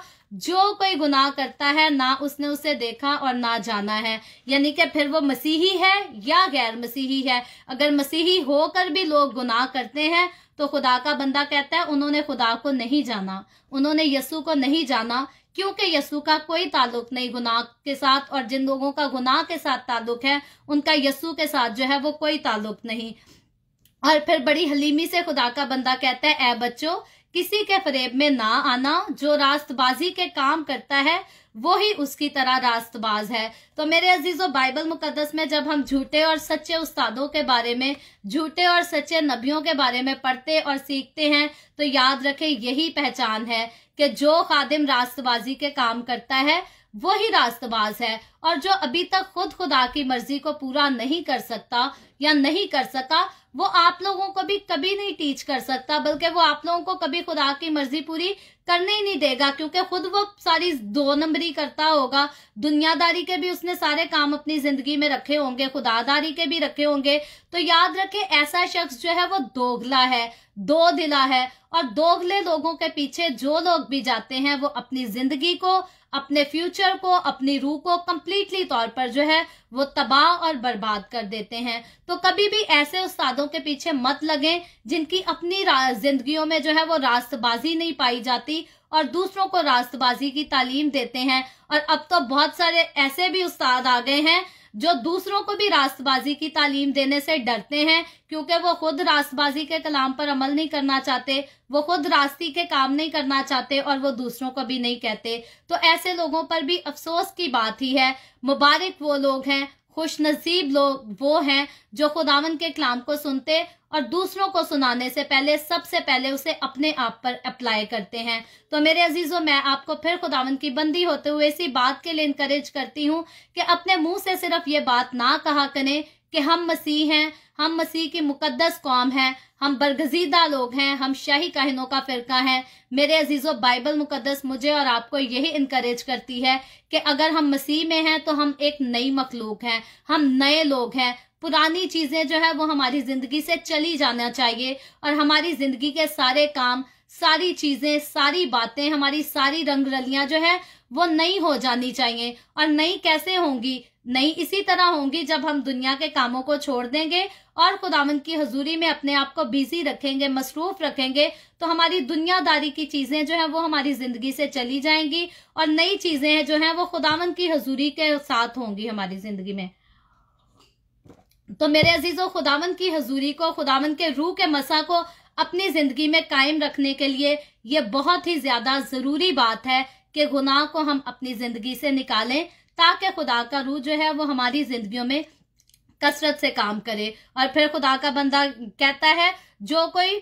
जो कोई गुनाह करता है ना उसने उसे देखा और ना जाना है यानी कि फिर वो मसीही है या गैर मसीही है अगर मसीही होकर भी लोग गुनाह करते हैं तो खुदा का बंदा कहता है उन्होंने खुदा को नहीं जाना उन्होंने यसु को नहीं जाना क्योंकि यसु का कोई ताल्लुक नहीं गुनाह के साथ और जिन लोगों का गुनाह के साथ ताल्लुक है उनका यसु के साथ जो है वो कोई ताल्लुक नहीं और फिर बड़ी हलीमी से खुदा का बंदा कहता है ए बच्चों किसी के फरेब में ना आना जो रास्तबाजी के काम करता है वो ही उसकी तरह रास्तबाज है तो मेरे अजीजों बाइबल मुकदस में जब हम झूठे और सच्चे उस्तादों के बारे में झूठे और सच्चे नबियों के बारे में पढ़ते और सीखते हैं तो याद रखें यही पहचान है कि जो खादिम रास्तबाजी के काम करता है वो ही रास्तबाज है और जो अभी तक खुद खुदा की मर्जी को पूरा नहीं कर सकता या नहीं कर सका वो आप लोगों को भी कभी नहीं टीच कर सकता बल्कि वो आप लोगों को कभी खुदा की मर्जी पूरी करने ही नहीं देगा क्योंकि खुद वो सारी दो नंबरी करता होगा दुनियादारी के भी उसने सारे काम अपनी जिंदगी में रखे होंगे खुदादारी के भी रखे होंगे तो याद रखे ऐसा शख्स जो है वो दोगला है दो दिला है और दोगले लोगों के पीछे जो लोग भी जाते हैं वो अपनी जिंदगी को अपने फ्यूचर को अपनी रूह को कम्प्लीटली तौर पर जो है वो तबाह और बर्बाद कर देते हैं तो कभी भी ऐसे उस्तादों के पीछे मत लगें जिनकी अपनी जिंदगी में जो है वो रास्तबाजी नहीं पाई जाती और दूसरों को रास्तबाजी की तालीम देते हैं और अब तो बहुत सारे ऐसे भी उस्ताद आ गए हैं जो दूसरों को भी रास्तबाजी की तालीम देने से डरते हैं क्योंकि वो खुद रास्तबाजी के कलाम पर अमल नहीं करना चाहते वो खुद रास्ती के काम नहीं करना चाहते और वो दूसरों को भी नहीं कहते तो ऐसे लोगों पर भी अफसोस की बात ही है मुबारक वो लोग हैं खुश नसीब लोग वो हैं जो खुदावन के कलाम को सुनते और दूसरों को सुनाने से पहले सबसे पहले उसे अपने आप पर अप्लाई करते हैं तो मेरे अजीजों मैं आपको फिर खुदावन की बंदी होते हुए इसी बात के लिए इंकरेज करती हूँ कि अपने मुंह से सिर्फ ये बात ना कहा करें कि हम मसीह हैं हम मसीह की मुकद्दस कौम हैं हम बरगजीदा लोग हैं हम शाही कहनों का फिरका हैं मेरे अजीज़ो बाइबल मुकद्दस मुझे और आपको यही इनक्रेज करती है कि अगर हम मसीह में हैं तो हम एक नई मखलूक हैं हम नए लोग हैं पुरानी चीज़ें जो है वो हमारी ज़िंदगी से चली जाना चाहिए और हमारी ज़िंदगी के सारे काम सारी चीज़ें सारी बातें हमारी सारी रंग रलियां जो है वो नई हो जानी चाहिए और नई कैसे होंगी नहीं इसी तरह होंगी जब हम दुनिया के कामों को छोड़ देंगे और खुदामंद की हजूरी में अपने आप को बिजी रखेंगे मसरूफ रखेंगे तो हमारी दुनियादारी की चीजें जो है वो हमारी जिंदगी से चली जाएंगी और नई चीजें जो है वो खुदामंद की हजूरी के साथ होंगी हमारी जिंदगी में तो मेरे अजीजों खुदामंद की हजूरी को खुदामंद के रूह के मसा को अपनी जिंदगी में कायम रखने के लिए यह बहुत ही ज्यादा जरूरी बात है कि गुनाह को हम अपनी जिंदगी से निकालें ताकि खुदा का रूह जो है वो हमारी जिंदगी में कसरत से काम करे और फिर खुदा का बंदा कहता है जो कोई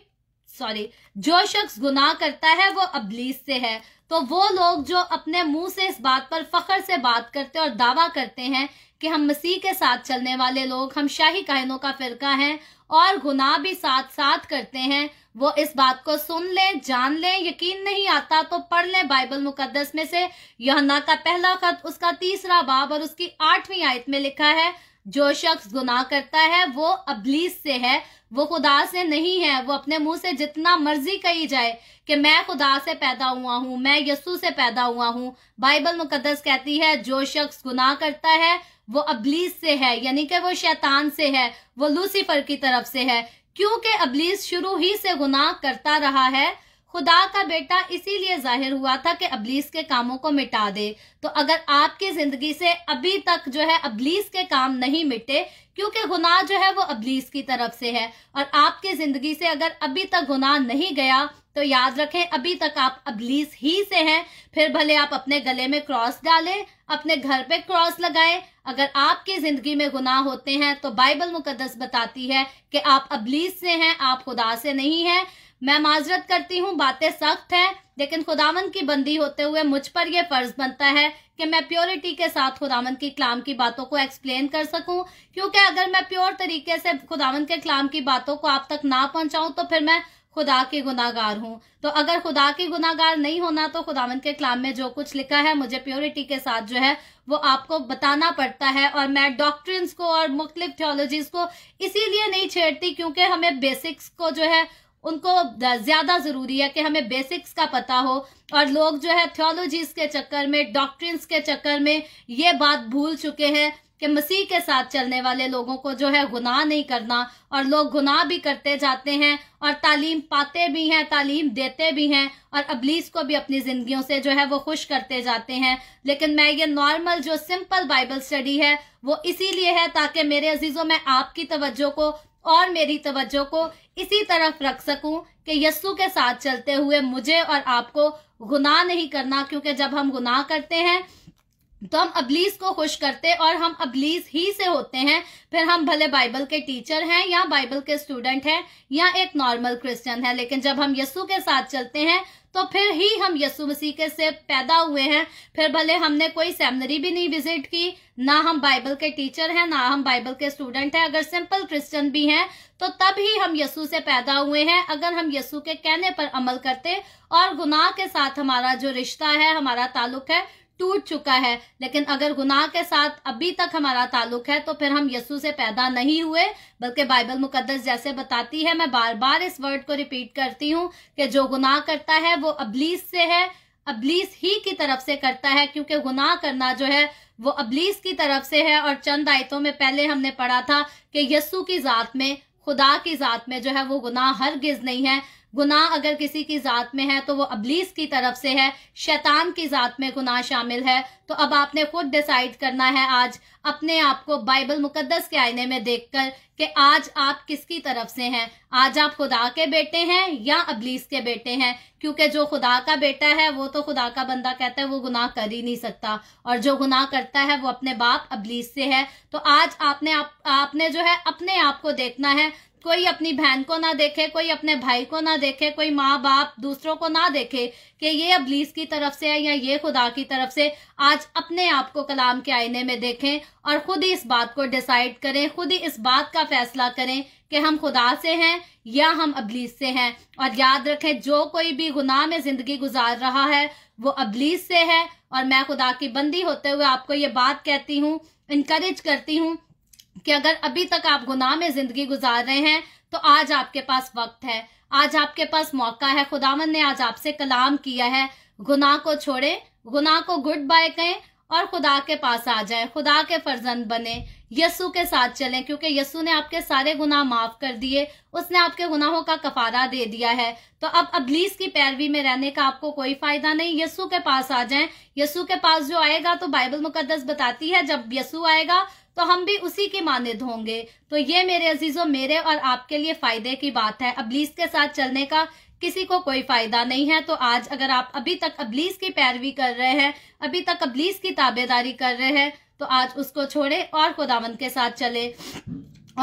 सॉरी जो शख्स गुनाह करता है वो अबलीस से है तो वो लोग जो अपने मुंह से इस बात पर फखर से बात करते और दावा करते हैं कि हम मसीह के साथ चलने वाले लोग हम शाही कहनों का फिरका हैं और गुनाह भी साथ साथ करते हैं वो इस बात को सुन लें जान लें यकीन नहीं आता तो पढ़ लें बाइबल मुकद्दस में से यहना का पहला खत उसका तीसरा बाब और उसकी आठवीं आयत में लिखा है जो शख्स गुनाह करता है वो अबलीस से है वो खुदा से नहीं है वो अपने मुंह से जितना मर्जी कही जाए कि मैं खुदा से पैदा हुआ हूँ मैं यस्सु से पैदा हुआ हूँ बाइबल मुकद्दस कहती है जो शख्स गुनाह करता है वो अबलीस से है यानी कि वो शैतान से है वो लूसीफर की तरफ से है क्योंकि अबलीस शुरू ही से गुनाह करता रहा है खुदा का बेटा इसीलिए जाहिर हुआ था कि अबलीस के कामों को मिटा दे तो अगर आपकी जिंदगी से अभी तक जो है अबलीस के काम नहीं मिटे क्योंकि गुनाह जो है वो अबलीस की तरफ से है और आपकी जिंदगी से अगर अभी तक गुनाह नहीं गया तो याद रखें अभी तक आप अबलीस ही से हैं फिर भले आप अपने गले में क्रॉस डालें अपने घर पे क्रॉस लगाएं अगर आपकी जिंदगी में गुनाह होते हैं तो बाइबल मुकदस बताती है कि आप अबलीस से हैं आप खुदा से नहीं हैं मैं माजरत करती हूँ बातें सख्त हैं लेकिन खुदावन की बंदी होते हुए मुझ पर यह फर्ज बनता है कि मैं प्योरिटी के साथ खुदावन की कलाम की बातों को एक्सप्लेन कर सकूं क्योंकि अगर मैं प्योर तरीके से खुदावन के कलाम की बातों को आप तक ना पहुंचाऊं तो फिर मैं खुदा के गुनागार हूं तो अगर खुदा के गुनागार नहीं होना तो खुदावन के कलाम में जो कुछ लिखा है मुझे प्योरिटी के साथ जो है वो आपको बताना पड़ता है और मैं डॉक्ट्रिन्स को और मुख्तलिफ थियोलॉजीज को इसीलिए नहीं छेड़ती क्योंकि हमें बेसिक्स को जो है उनको ज्यादा जरूरी है कि हमें बेसिक्स का पता हो और लोग जो है थियोलॉजीज के चक्कर में डॉक्ट्रिन्स के चक्कर में ये बात भूल चुके हैं कि मसीह के साथ चलने वाले लोगों को जो है गुनाह नहीं करना और लोग गुनाह भी करते जाते हैं और तालीम पाते भी हैं तालीम देते भी हैं और अबलीस को भी अपनी जिंदगियों से जो है वो खुश करते जाते हैं लेकिन मैं ये नॉर्मल जो सिंपल बाइबल स्टडी है वो इसीलिए है ताकि मेरे अजीजों में आपकी तवज्जो को और मेरी तवज्जो को इसी तरफ रख सकूं कि यस्सु के साथ चलते हुए मुझे और आपको गुनाह नहीं करना क्योंकि जब हम गुनाह करते हैं तो हम अबलीस को खुश करते और हम अबलीस ही से होते हैं फिर हम भले बाइबल के टीचर हैं या बाइबल के स्टूडेंट हैं या एक नॉर्मल क्रिश्चियन है लेकिन जब हम यस्सु के साथ चलते हैं तो फिर ही हम यसु मसीह के से पैदा हुए हैं फिर भले हमने कोई सेमिनरी भी नहीं विजिट की ना हम बाइबल के टीचर हैं ना हम बाइबल के स्टूडेंट हैं अगर सिंपल क्रिश्चियन भी हैं तो तब ही हम यसु से पैदा हुए हैं अगर हम यसु के कहने पर अमल करते और गुनाह के साथ हमारा जो रिश्ता है हमारा ताल्लुक है टूट चुका है लेकिन अगर गुनाह के साथ अभी तक हमारा ताल्लुक है तो फिर हम यसु से पैदा नहीं हुए बल्कि बाइबल मुकद्दस जैसे बताती है मैं बार बार इस वर्ड को रिपीट करती हूँ कि जो गुनाह करता है वो अबलीस से है अबलीस ही की तरफ से करता है क्योंकि गुनाह करना जो है वो अबलीस की तरफ से है और चंद आयतों में पहले हमने पढ़ा था कि यस्सू की जात में खुदा की जात में जो है वो गुनाह गिज नहीं है गुनाह अगर किसी की ज़ात में है तो वो अबलीस की तरफ से है शैतान की ज़ात में गुनाह शामिल है तो अब आपने खुद डिसाइड करना है आज अपने आप को बाइबल मुकद्दस के आईने में देखकर कि आज आप किसकी तरफ से हैं आज आप खुदा के बेटे हैं या अबलीस के बेटे हैं क्योंकि जो खुदा का बेटा है वो तो खुदा का बंदा कहता है वो गुनाह कर ही नहीं सकता और जो गुनाह करता है वो अपने बाप अबलीस से है तो आज आपने आप, आपने जो है अपने आप को देखना है कोई अपनी बहन को ना देखे कोई अपने भाई को ना देखे कोई माँ बाप दूसरों को ना देखे कि ये अबलीस की तरफ से है या ये खुदा की तरफ से आज अपने आप को कलाम के आईने में देखें और खुद ही इस बात को डिसाइड करें खुद ही इस बात का फैसला करें कि हम खुदा से हैं या हम अबलीस से हैं और याद रखें जो कोई भी गुनाह में जिंदगी गुजार रहा है वो अबलीस से है और मैं खुदा की बंदी होते हुए आपको ये बात कहती हूँ इंकरेज करती हूँ कि अगर अभी तक आप गुनाह में जिंदगी गुजार रहे हैं तो आज आपके पास वक्त है आज आपके पास मौका है खुदावन ने आज आपसे कलाम किया है गुनाह को छोड़े गुनाह को गुड बाय कहें और खुदा के पास आ जाए खुदा के फर्जंद बने यसु के साथ चलें क्योंकि यसु ने आपके सारे गुनाह माफ कर दिए उसने आपके गुनाहों का कफारा दे दिया है तो अब अबलीस की पैरवी में रहने का आपको कोई फायदा नहीं यसु के पास आ जाएं यसु के पास जो आएगा तो बाइबल मुकदस बताती है जब यसु आएगा तो हम भी उसी के मानद होंगे तो ये मेरे अजीजों मेरे और आपके लिए फायदे की बात है अबलीस के साथ चलने का किसी को कोई फायदा नहीं है तो आज अगर आप अभी तक अबलीस की पैरवी कर रहे हैं अभी तक अबलीस की ताबेदारी कर रहे हैं तो आज उसको छोड़े और खुदावंत के साथ चले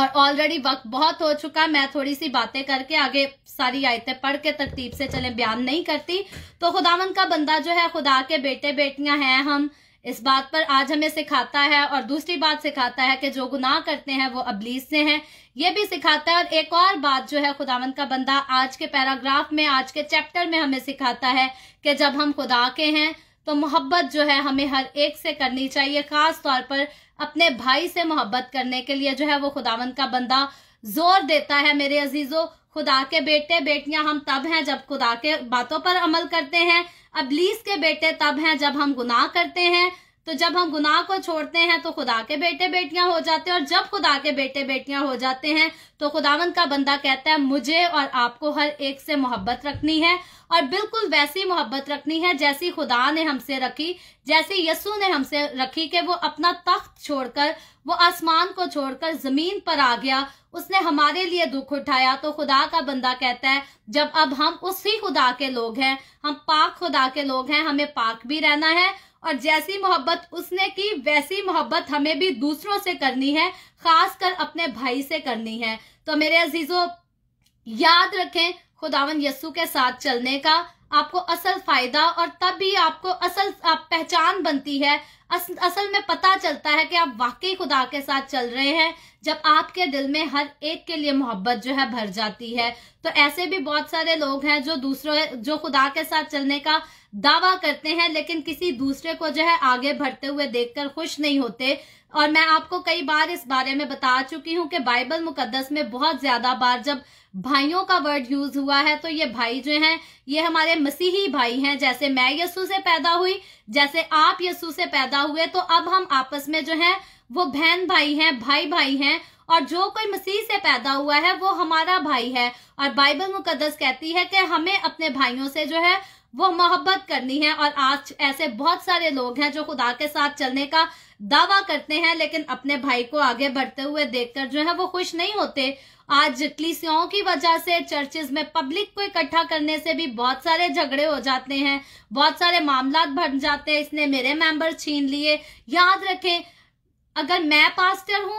और ऑलरेडी वक्त बहुत हो चुका मैं थोड़ी सी बातें करके आगे सारी आयतें पढ़ के तरतीब से चले बयान नहीं करती तो खुदावन का बंदा जो है खुदा के बेटे बेटियां हैं हम इस बात पर आज हमें सिखाता है और दूसरी बात सिखाता है कि जो गुनाह करते हैं वो अबलीस से हैं ये भी सिखाता है और एक और बात जो है खुदावंत का बंदा आज के पैराग्राफ में आज के चैप्टर में हमें सिखाता है कि जब हम खुदा के हैं तो मोहब्बत जो है हमें हर एक से करनी चाहिए खास तौर पर अपने भाई से मोहब्बत करने के लिए जो है वो खुदावंत का बंदा जोर देता है मेरे अजीजों खुदा के बेटे बेटियां हम तब हैं जब खुदा के बातों पर अमल करते हैं अबलीस के बेटे तब हैं जब हम गुनाह करते हैं तो जब हम गुनाह को छोड़ते हैं तो खुदा के बेटे बेटियां हो जाते हैं और जब खुदा के बेटे बेटियां हो जाते हैं तो खुदावन का बंदा कहता है मुझे और आपको हर एक से मोहब्बत रखनी है और बिल्कुल वैसी मोहब्बत रखनी है जैसी खुदा ने हमसे रखी जैसी यसु ने हमसे रखी कि वो अपना तख्त छोड़कर वो आसमान को छोड़कर जमीन पर आ गया उसने हमारे लिए दुख उठाया तो खुदा का बंदा कहता है जब अब हम उसी खुदा के लोग हैं हम पाक खुदा के लोग हैं हमें पाक भी रहना है और जैसी मोहब्बत उसने की वैसी मोहब्बत हमें भी दूसरों से करनी है खासकर अपने भाई से करनी है तो मेरे अजीजों याद रखें खुदावन यस्सु के साथ चलने का आपको असल फायदा और तब भी आपको असल आप पहचान बनती है अस, असल में पता चलता है कि आप वाकई खुदा के साथ चल रहे हैं जब आपके दिल में हर एक के लिए मोहब्बत जो है भर जाती है तो ऐसे भी बहुत सारे लोग हैं जो दूसरों जो खुदा के साथ चलने का दावा करते हैं लेकिन किसी दूसरे को जो है आगे बढ़ते हुए देखकर खुश नहीं होते और मैं आपको कई बार इस बारे में बता चुकी हूँ कि बाइबल मुकदस में बहुत ज्यादा बार जब भाइयों का वर्ड यूज हुआ है तो ये भाई जो हैं ये हमारे मसीही भाई हैं जैसे मैं यसू से पैदा हुई जैसे आप यसू से पैदा हुए तो अब हम आपस में जो है वो बहन भाई हैं भाई भाई हैं और जो कोई मसीह से पैदा हुआ है वो हमारा भाई है और बाइबल मुकदस कहती है कि हमें अपने भाइयों से जो है वो मोहब्बत करनी है और आज ऐसे बहुत सारे लोग हैं जो खुदा के साथ चलने का दावा करते हैं लेकिन अपने भाई को आगे बढ़ते हुए देखकर जो है वो खुश नहीं होते आज क्लिसियाओं की वजह से चर्चेज में पब्लिक को इकट्ठा करने से भी बहुत सारे झगड़े हो जाते हैं बहुत सारे मामला बन जाते हैं इसने मेरे मेंबर छीन लिए याद रखें अगर मैं पास्टर हूँ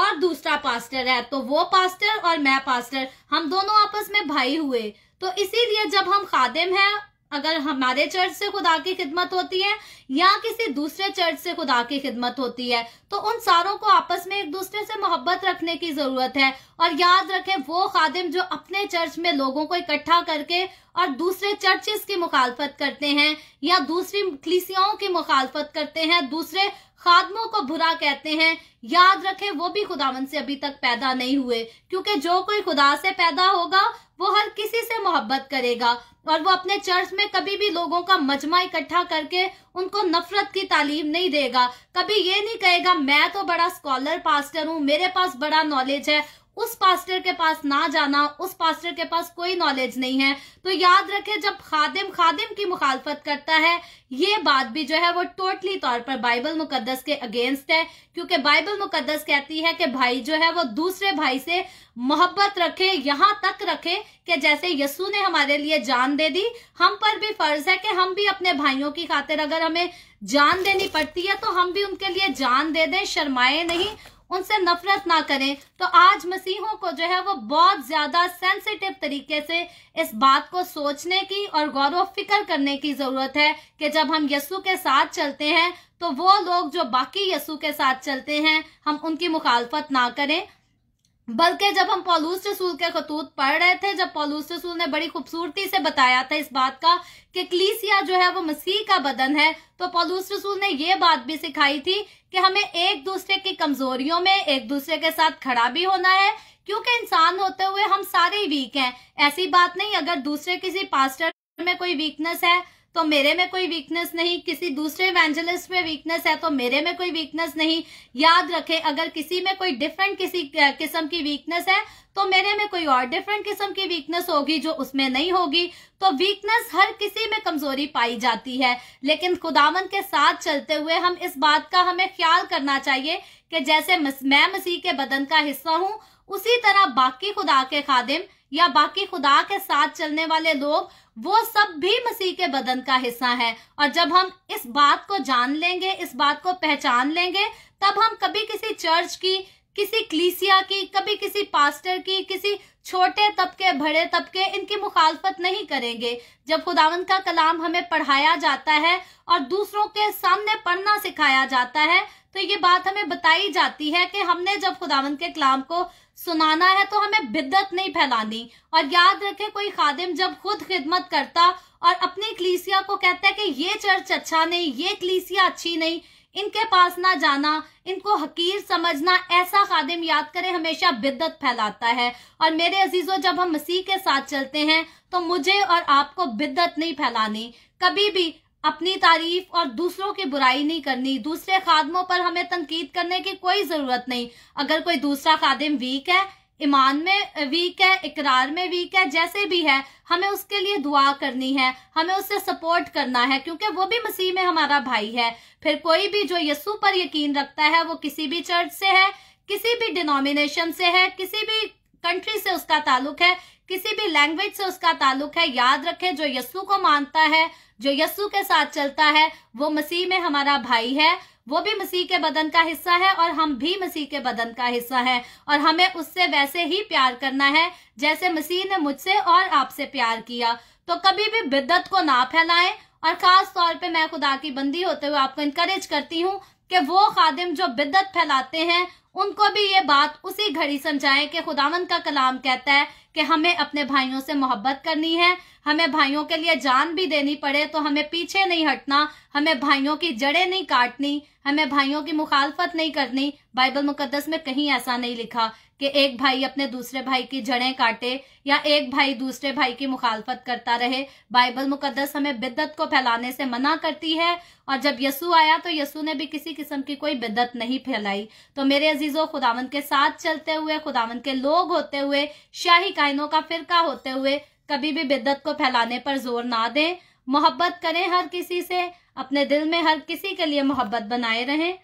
और दूसरा पास्टर है तो वो पास्टर और मैं पास्टर हम दोनों आपस में भाई हुए तो इसीलिए जब हम खादिम हैं अगर हमारे चर्च से खुदा की खिदमत होती है या किसी दूसरे चर्च से खुदा की खिदमत होती है तो उन सारों को आपस में एक दूसरे से मोहब्बत रखने की जरूरत है और याद रखें वो खादिम जो अपने चर्च में लोगों को इकट्ठा करके और दूसरे चर्चेस की मुखालफत करते हैं या दूसरी कलिसियाओं की मुखालफत करते हैं दूसरे खादमों को बुरा कहते हैं याद रखें वो भी खुदावन से अभी तक पैदा नहीं हुए क्योंकि जो कोई खुदा से पैदा होगा वो हर किसी से मोहब्बत करेगा और वो अपने चर्च में कभी भी लोगों का मजमा इकट्ठा करके उनको नफरत की तालीम नहीं देगा कभी ये नहीं कहेगा मैं तो बड़ा स्कॉलर पास्टर हूँ मेरे पास बड़ा नॉलेज है उस पास्टर के पास ना जाना उस पास्टर के पास कोई नॉलेज नहीं है तो याद रखे जब खादिम खादिम की मुखालफत करता है ये बात भी जो है वो टोटली तौर पर बाइबल मुकद्दस के अगेंस्ट है क्योंकि बाइबल मुकद्दस कहती है कि भाई जो है वो दूसरे भाई से मोहब्बत रखे यहां तक रखे कि जैसे यसू ने हमारे लिए जान दे दी हम पर भी फर्ज है कि हम भी अपने भाइयों की खातिर अगर हमें जान देनी पड़ती है तो हम भी उनके लिए जान दे दें शर्माए नहीं उनसे नफरत ना करें तो आज मसीहों को जो है वो बहुत ज्यादा सेंसिटिव तरीके से इस बात को सोचने की और गौरव फिक्र करने की जरूरत है कि जब हम यस्सु के साथ चलते हैं तो वो लोग जो बाकी यस्सु के साथ चलते हैं हम उनकी मुखालफत ना करें बल्कि जब हम पॉलूस रसूल के खतूत पढ़ रहे थे जब पॉलूस रसूल ने बड़ी खूबसूरती से बताया था इस बात का कि क्लीसिया जो है वो मसीह का बदन है तो पॉलूस रसूल ने ये बात भी सिखाई थी कि हमें एक दूसरे की कमजोरियों में एक दूसरे के साथ खड़ा भी होना है क्योंकि इंसान होते हुए हम सारे वीक हैं ऐसी बात नहीं अगर दूसरे किसी पास्टर में कोई वीकनेस है तो मेरे में कोई वीकनेस नहीं किसी दूसरे इवेंजलिस्ट में वीकनेस है तो मेरे में कोई वीकनेस नहीं याद रखे अगर किसी में कोई डिफरेंट किसी किस्म की वीकनेस है तो मेरे में कोई और डिफरेंट किस्म की वीकनेस होगी जो उसमें नहीं होगी तो वीकनेस हर किसी में कमजोरी पाई जाती है लेकिन खुदावन के साथ चलते हुए हम इस बात का हमें ख्याल करना चाहिए कि जैसे मैं मसीह के बदन का हिस्सा हूं उसी तरह बाकी खुदा के खादिम या बाकी खुदा के साथ चलने वाले लोग वो सब भी मसीह के बदन का हिस्सा है और जब हम इस बात को जान लेंगे इस बात को पहचान लेंगे तब हम कभी किसी चर्च की किसी क्लीसिया की कभी किसी पास्टर की किसी छोटे तबके बड़े तबके इनकी मुखालफत नहीं करेंगे जब खुदावन का कलाम हमें पढ़ाया जाता है और दूसरों के सामने पढ़ना सिखाया जाता है तो ये बात हमें बताई जाती है कि हमने जब खुदावंत के कलाम को सुनाना है तो हमें बिद्दत नहीं फैलानी और याद रखे कोई खादिम जब खुद खिदमत करता और अपनी कलीसिया को कहता है कि ये चर्च अच्छा नहीं ये कलीसिया अच्छी नहीं इनके पास ना जाना इनको हकीर समझना ऐसा खादिम याद करें हमेशा बिद्दत फैलाता है और मेरे अजीजों जब हम मसीह के साथ चलते हैं तो मुझे और आपको बिद्दत नहीं फैलानी कभी भी अपनी तारीफ और दूसरों की बुराई नहीं करनी दूसरे खादमों पर हमें तनकीद करने की कोई ज़रूरत नहीं अगर कोई दूसरा खादिम वीक है ईमान में वीक है इकरार में वीक है जैसे भी है हमें उसके लिए दुआ करनी है हमें उससे सपोर्ट करना है क्योंकि वो भी मसीह में हमारा भाई है फिर कोई भी जो यस्सू पर यकीन रखता है वो किसी भी चर्च से है किसी भी डिनोमिनेशन से है किसी भी कंट्री से उसका ताल्लुक है किसी भी लैंग्वेज से उसका ताल्लुक है याद रखें जो यस्सु को मानता है जो यस्सु के साथ चलता है वो मसीह में हमारा भाई है वो भी मसीह के बदन का हिस्सा है और हम भी मसीह के बदन का हिस्सा है और हमें उससे वैसे ही प्यार करना है जैसे मसीह ने मुझसे और आपसे प्यार किया तो कभी भी बिद्दत को ना फैलाएं और खास तौर पे मैं खुदा की बंदी होते हुए आपको इनकरेज करती हूँ कि वो खादिम जो बिद्दत फैलाते हैं उनको भी ये बात उसी घड़ी समझाएं कि खुदावंद का कलाम कहता है कि हमें अपने भाइयों से मोहब्बत करनी है हमें भाइयों के लिए जान भी देनी पड़े तो हमें पीछे नहीं हटना हमें भाइयों की जड़ें नहीं काटनी हमें भाइयों की मुखालफत नहीं करनी बाइबल मुकदस में कहीं ऐसा नहीं लिखा कि एक भाई अपने दूसरे भाई की जड़ें काटे या एक भाई दूसरे भाई की मुखालफत करता रहे बाइबल मुकदस हमें बिद्दत को फैलाने से मना करती है और जब यसु आया तो यसु ने भी किसी किस्म की कोई बिद्दत नहीं फैलाई तो मेरे अजीजों खुदावन के साथ चलते हुए खुदावन के लोग होते हुए शाही कायनों का फिरका होते हुए कभी भी बिद्दत को फैलाने पर जोर ना दें मोहब्बत करें हर किसी से अपने दिल में हर किसी के लिए मोहब्बत बनाए रहें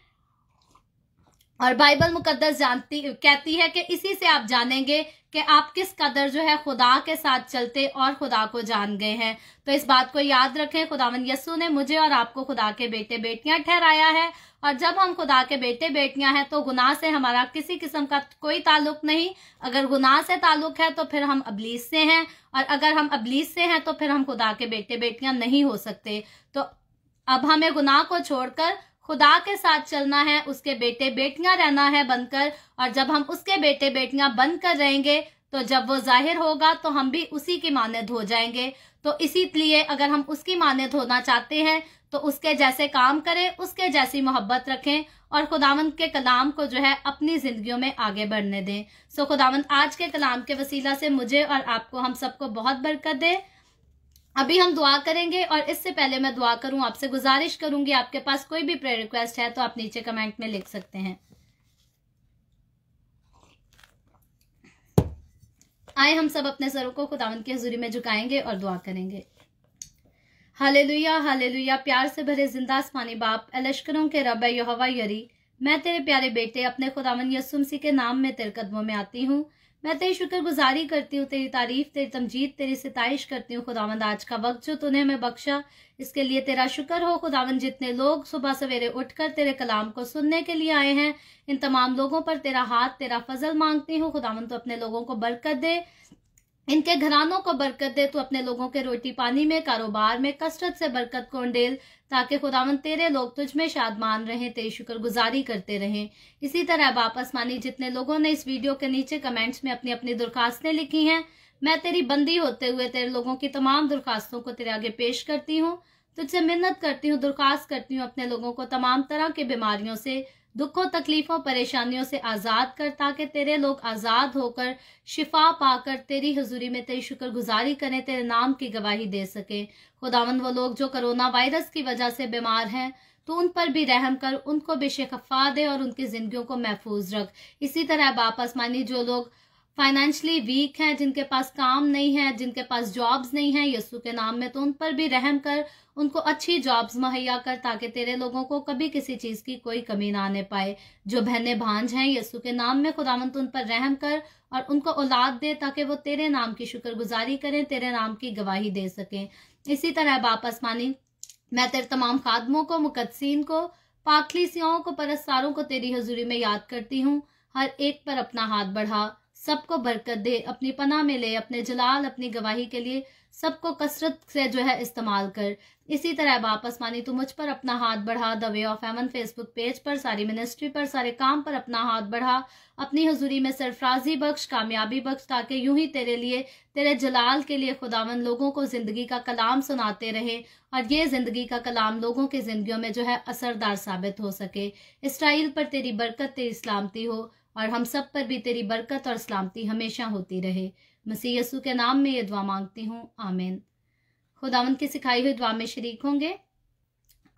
और बाइबल मुकद्दस जानती कहती है कि इसी से आप जानेंगे कि आप किस कदर जो है खुदा के साथ चलते और खुदा को जान गए हैं तो इस बात को याद रखें खुदावन यस्सु ने मुझे और आपको खुदा के बेटे बेटियां ठहराया है और जब हम खुदा के बेटे बेटियां हैं तो गुनाह से हमारा किसी किस्म का कोई ताल्लुक नहीं अगर गुनाह से ताल्लुक है तो फिर हम अबलीस से हैं और अगर हम अबलीस से हैं तो फिर हम खुदा के बेटे बेटियां नहीं हो सकते तो अब हमें गुनाह को छोड़कर खुदा के साथ चलना है उसके बेटे बेटियां रहना है बनकर और जब हम उसके बेटे बेटियां बनकर रहेंगे तो जब वो जाहिर होगा तो हम भी उसी की मानद हो जाएंगे तो इसीलिए अगर हम उसकी मानद होना चाहते हैं तो उसके जैसे काम करें उसके जैसी मोहब्बत रखें और खुदावंत के कलाम को जो है अपनी ज़िंदगियों में आगे बढ़ने दें सो खुदावंत आज के कलाम के वसीला से मुझे और आपको हम सबको बहुत बरकत दें अभी हम दुआ करेंगे और इससे पहले मैं दुआ करूं आपसे गुजारिश करूंगी आपके पास कोई भी प्रेयर रिक्वेस्ट है तो आप नीचे कमेंट में लिख सकते हैं आए हम सब अपने सरों को खुदावंत की हजूरी में झुकाएंगे और दुआ करेंगे हाले लुया हाले लुया प्यार से भरे जिंदा आसमानी बाप अलश्करों के रब यहोवा यरी मैं तेरे प्यारे बेटे अपने खुदावन यसुमसी के नाम में तेरे कदमों में आती हूँ मैं तेरी शुक्रगुजारी करती हूँ तेरी तारीफ तेरी तमजीद तेरी सितइश करती हूँ खुदावंद आज का वक्त जो तूने हमें बख्शा इसके लिए तेरा शुक्र हो खुदावंद जितने लोग सुबह सवेरे उठकर तेरे कलाम को सुनने के लिए आए हैं इन तमाम लोगों पर तेरा हाथ तेरा फजल मांगती हूँ खुदावंद तो अपने लोगों को बरकत दे इनके घरानों को बरकत दे तो अपने लोगों के रोटी पानी में कारोबार में कसरत से बरकत को अंडेल ताकि खुदावन तेरे लोग तुझ में शाद मान रहे तेरी गुजारी करते रहे इसी तरह वापस मानी जितने लोगों ने इस वीडियो के नीचे कमेंट्स में अपनी अपनी दरखास्तें लिखी हैं मैं तेरी बंदी होते हुए तेरे लोगों की तमाम दरखास्तों को तेरे आगे पेश करती हूँ तुझसे मिन्नत करती हूँ दरखास्त करती हूँ अपने लोगों को तमाम तरह की बीमारियों से दुखों तकलीफों परेशानियों से आज़ाद कर ताकि तेरे लोग आज़ाद होकर शिफा पाकर तेरी हजूरी में तेरी शुक्रगुजारी करें तेरे नाम की गवाही दे सके खुदावन वो लोग जो करोना वायरस की वजह से बीमार हैं तो उन पर भी रहम कर उनको बेशखफा दे और उनकी ज़िंदगियों को महफूज रख इसी तरह मानी जो लोग फाइनेंशियली वीक हैं जिनके पास काम नहीं है जिनके पास जॉब्स नहीं है यस्सु के नाम में तो उन पर भी रहम कर उनको अच्छी जॉब्स मुहैया कर ताकि तेरे लोगों को कभी किसी चीज़ की कोई कमी ना आने पाए जो बहने भांज हैं यस्सु के नाम में खुदावंत तो उन पर रहम कर और उनको औलाद दे ताकि वो तेरे नाम की शुक्रगुजारी करें तेरे नाम की गवाही दे सकें इसी तरह बाप आसमानी मैं तेरे तमाम खादमों को मुकदसिन को पाखली सियाओं को परस्तारों को तेरी हजूरी में याद करती हूँ हर एक पर अपना हाथ बढ़ा सबको बरकत दे अपनी पना में ले अपने जलाल अपनी गवाही के लिए सबको कसरत से जो है इस्तेमाल कर इसी तरह वापस मानी तू तो मुझ पर अपना हाथ बढ़ा द वे ऑफ एमन फेसबुक पेज पर सारी मिनिस्ट्री पर सारे काम पर अपना हाथ बढ़ा अपनी हजूरी में सरफराजी बख्श कामयाबी बख्श ताकि यूं ही तेरे लिए तेरे जलाल के लिए खुदावन लोगों को ज़िंदगी का कलाम सुनाते रहे और ये ज़िंदगी का कलाम लोगों की ज़िंदगियों में जो है असरदार साबित हो सके इसराइल पर तेरी बरकत तेरी सलामती हो और हम सब पर भी तेरी बरकत और सलामती हमेशा होती रहे मसीह यसु के नाम में ये दुआ मांगती हूँ आमेन खुदावन की सिखाई हुई दुआ में शरीक होंगे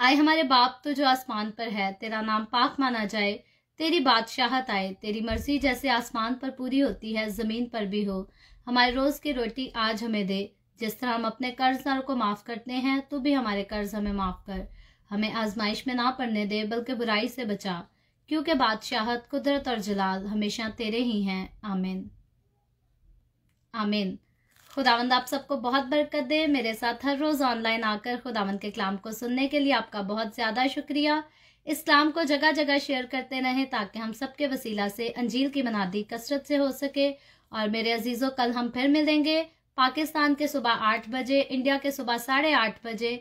आए हमारे बाप तो जो आसमान पर है तेरा नाम पाक माना जाए तेरी बादशाहत आए तेरी मर्जी जैसे आसमान पर पूरी होती है जमीन पर भी हो हमारे रोज की रोटी आज हमें दे जिस तरह हम अपने कर्जदार को माफ करते हैं तू तो भी हमारे कर्ज हमें माफ कर हमें आजमाइश में ना पड़ने दे बल्कि बुराई से बचा क्योंकि बादशाहत कुदरत और जलाल हमेशा तेरे ही हैं आमीन आमीन खुदावंद आप सबको बहुत बरकत दे मेरे साथ हर रोज़ ऑनलाइन आकर खुदावंद के कलाम को सुनने के लिए आपका बहुत ज़्यादा शुक्रिया इस कलाम को जगह जगह शेयर करते रहे ताकि हम सबके वसीला से अंजील की मनादी कसरत से हो सके और मेरे अजीज़ों कल हम फिर मिलेंगे पाकिस्तान के सुबह आठ बजे इंडिया के सुबह साढ़े आठ बजे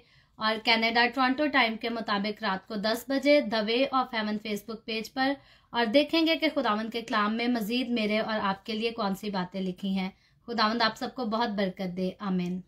और कनाडा टोरंटो टाइम के मुताबिक रात को 10 बजे the way of heaven Facebook page पर और देखेंगे कि खुदावंद के कलाम में मजीद मेरे और आपके लिए कौन सी बातें लिखी हैं खुदावंद आप सबको बहुत बरकत दे आमीन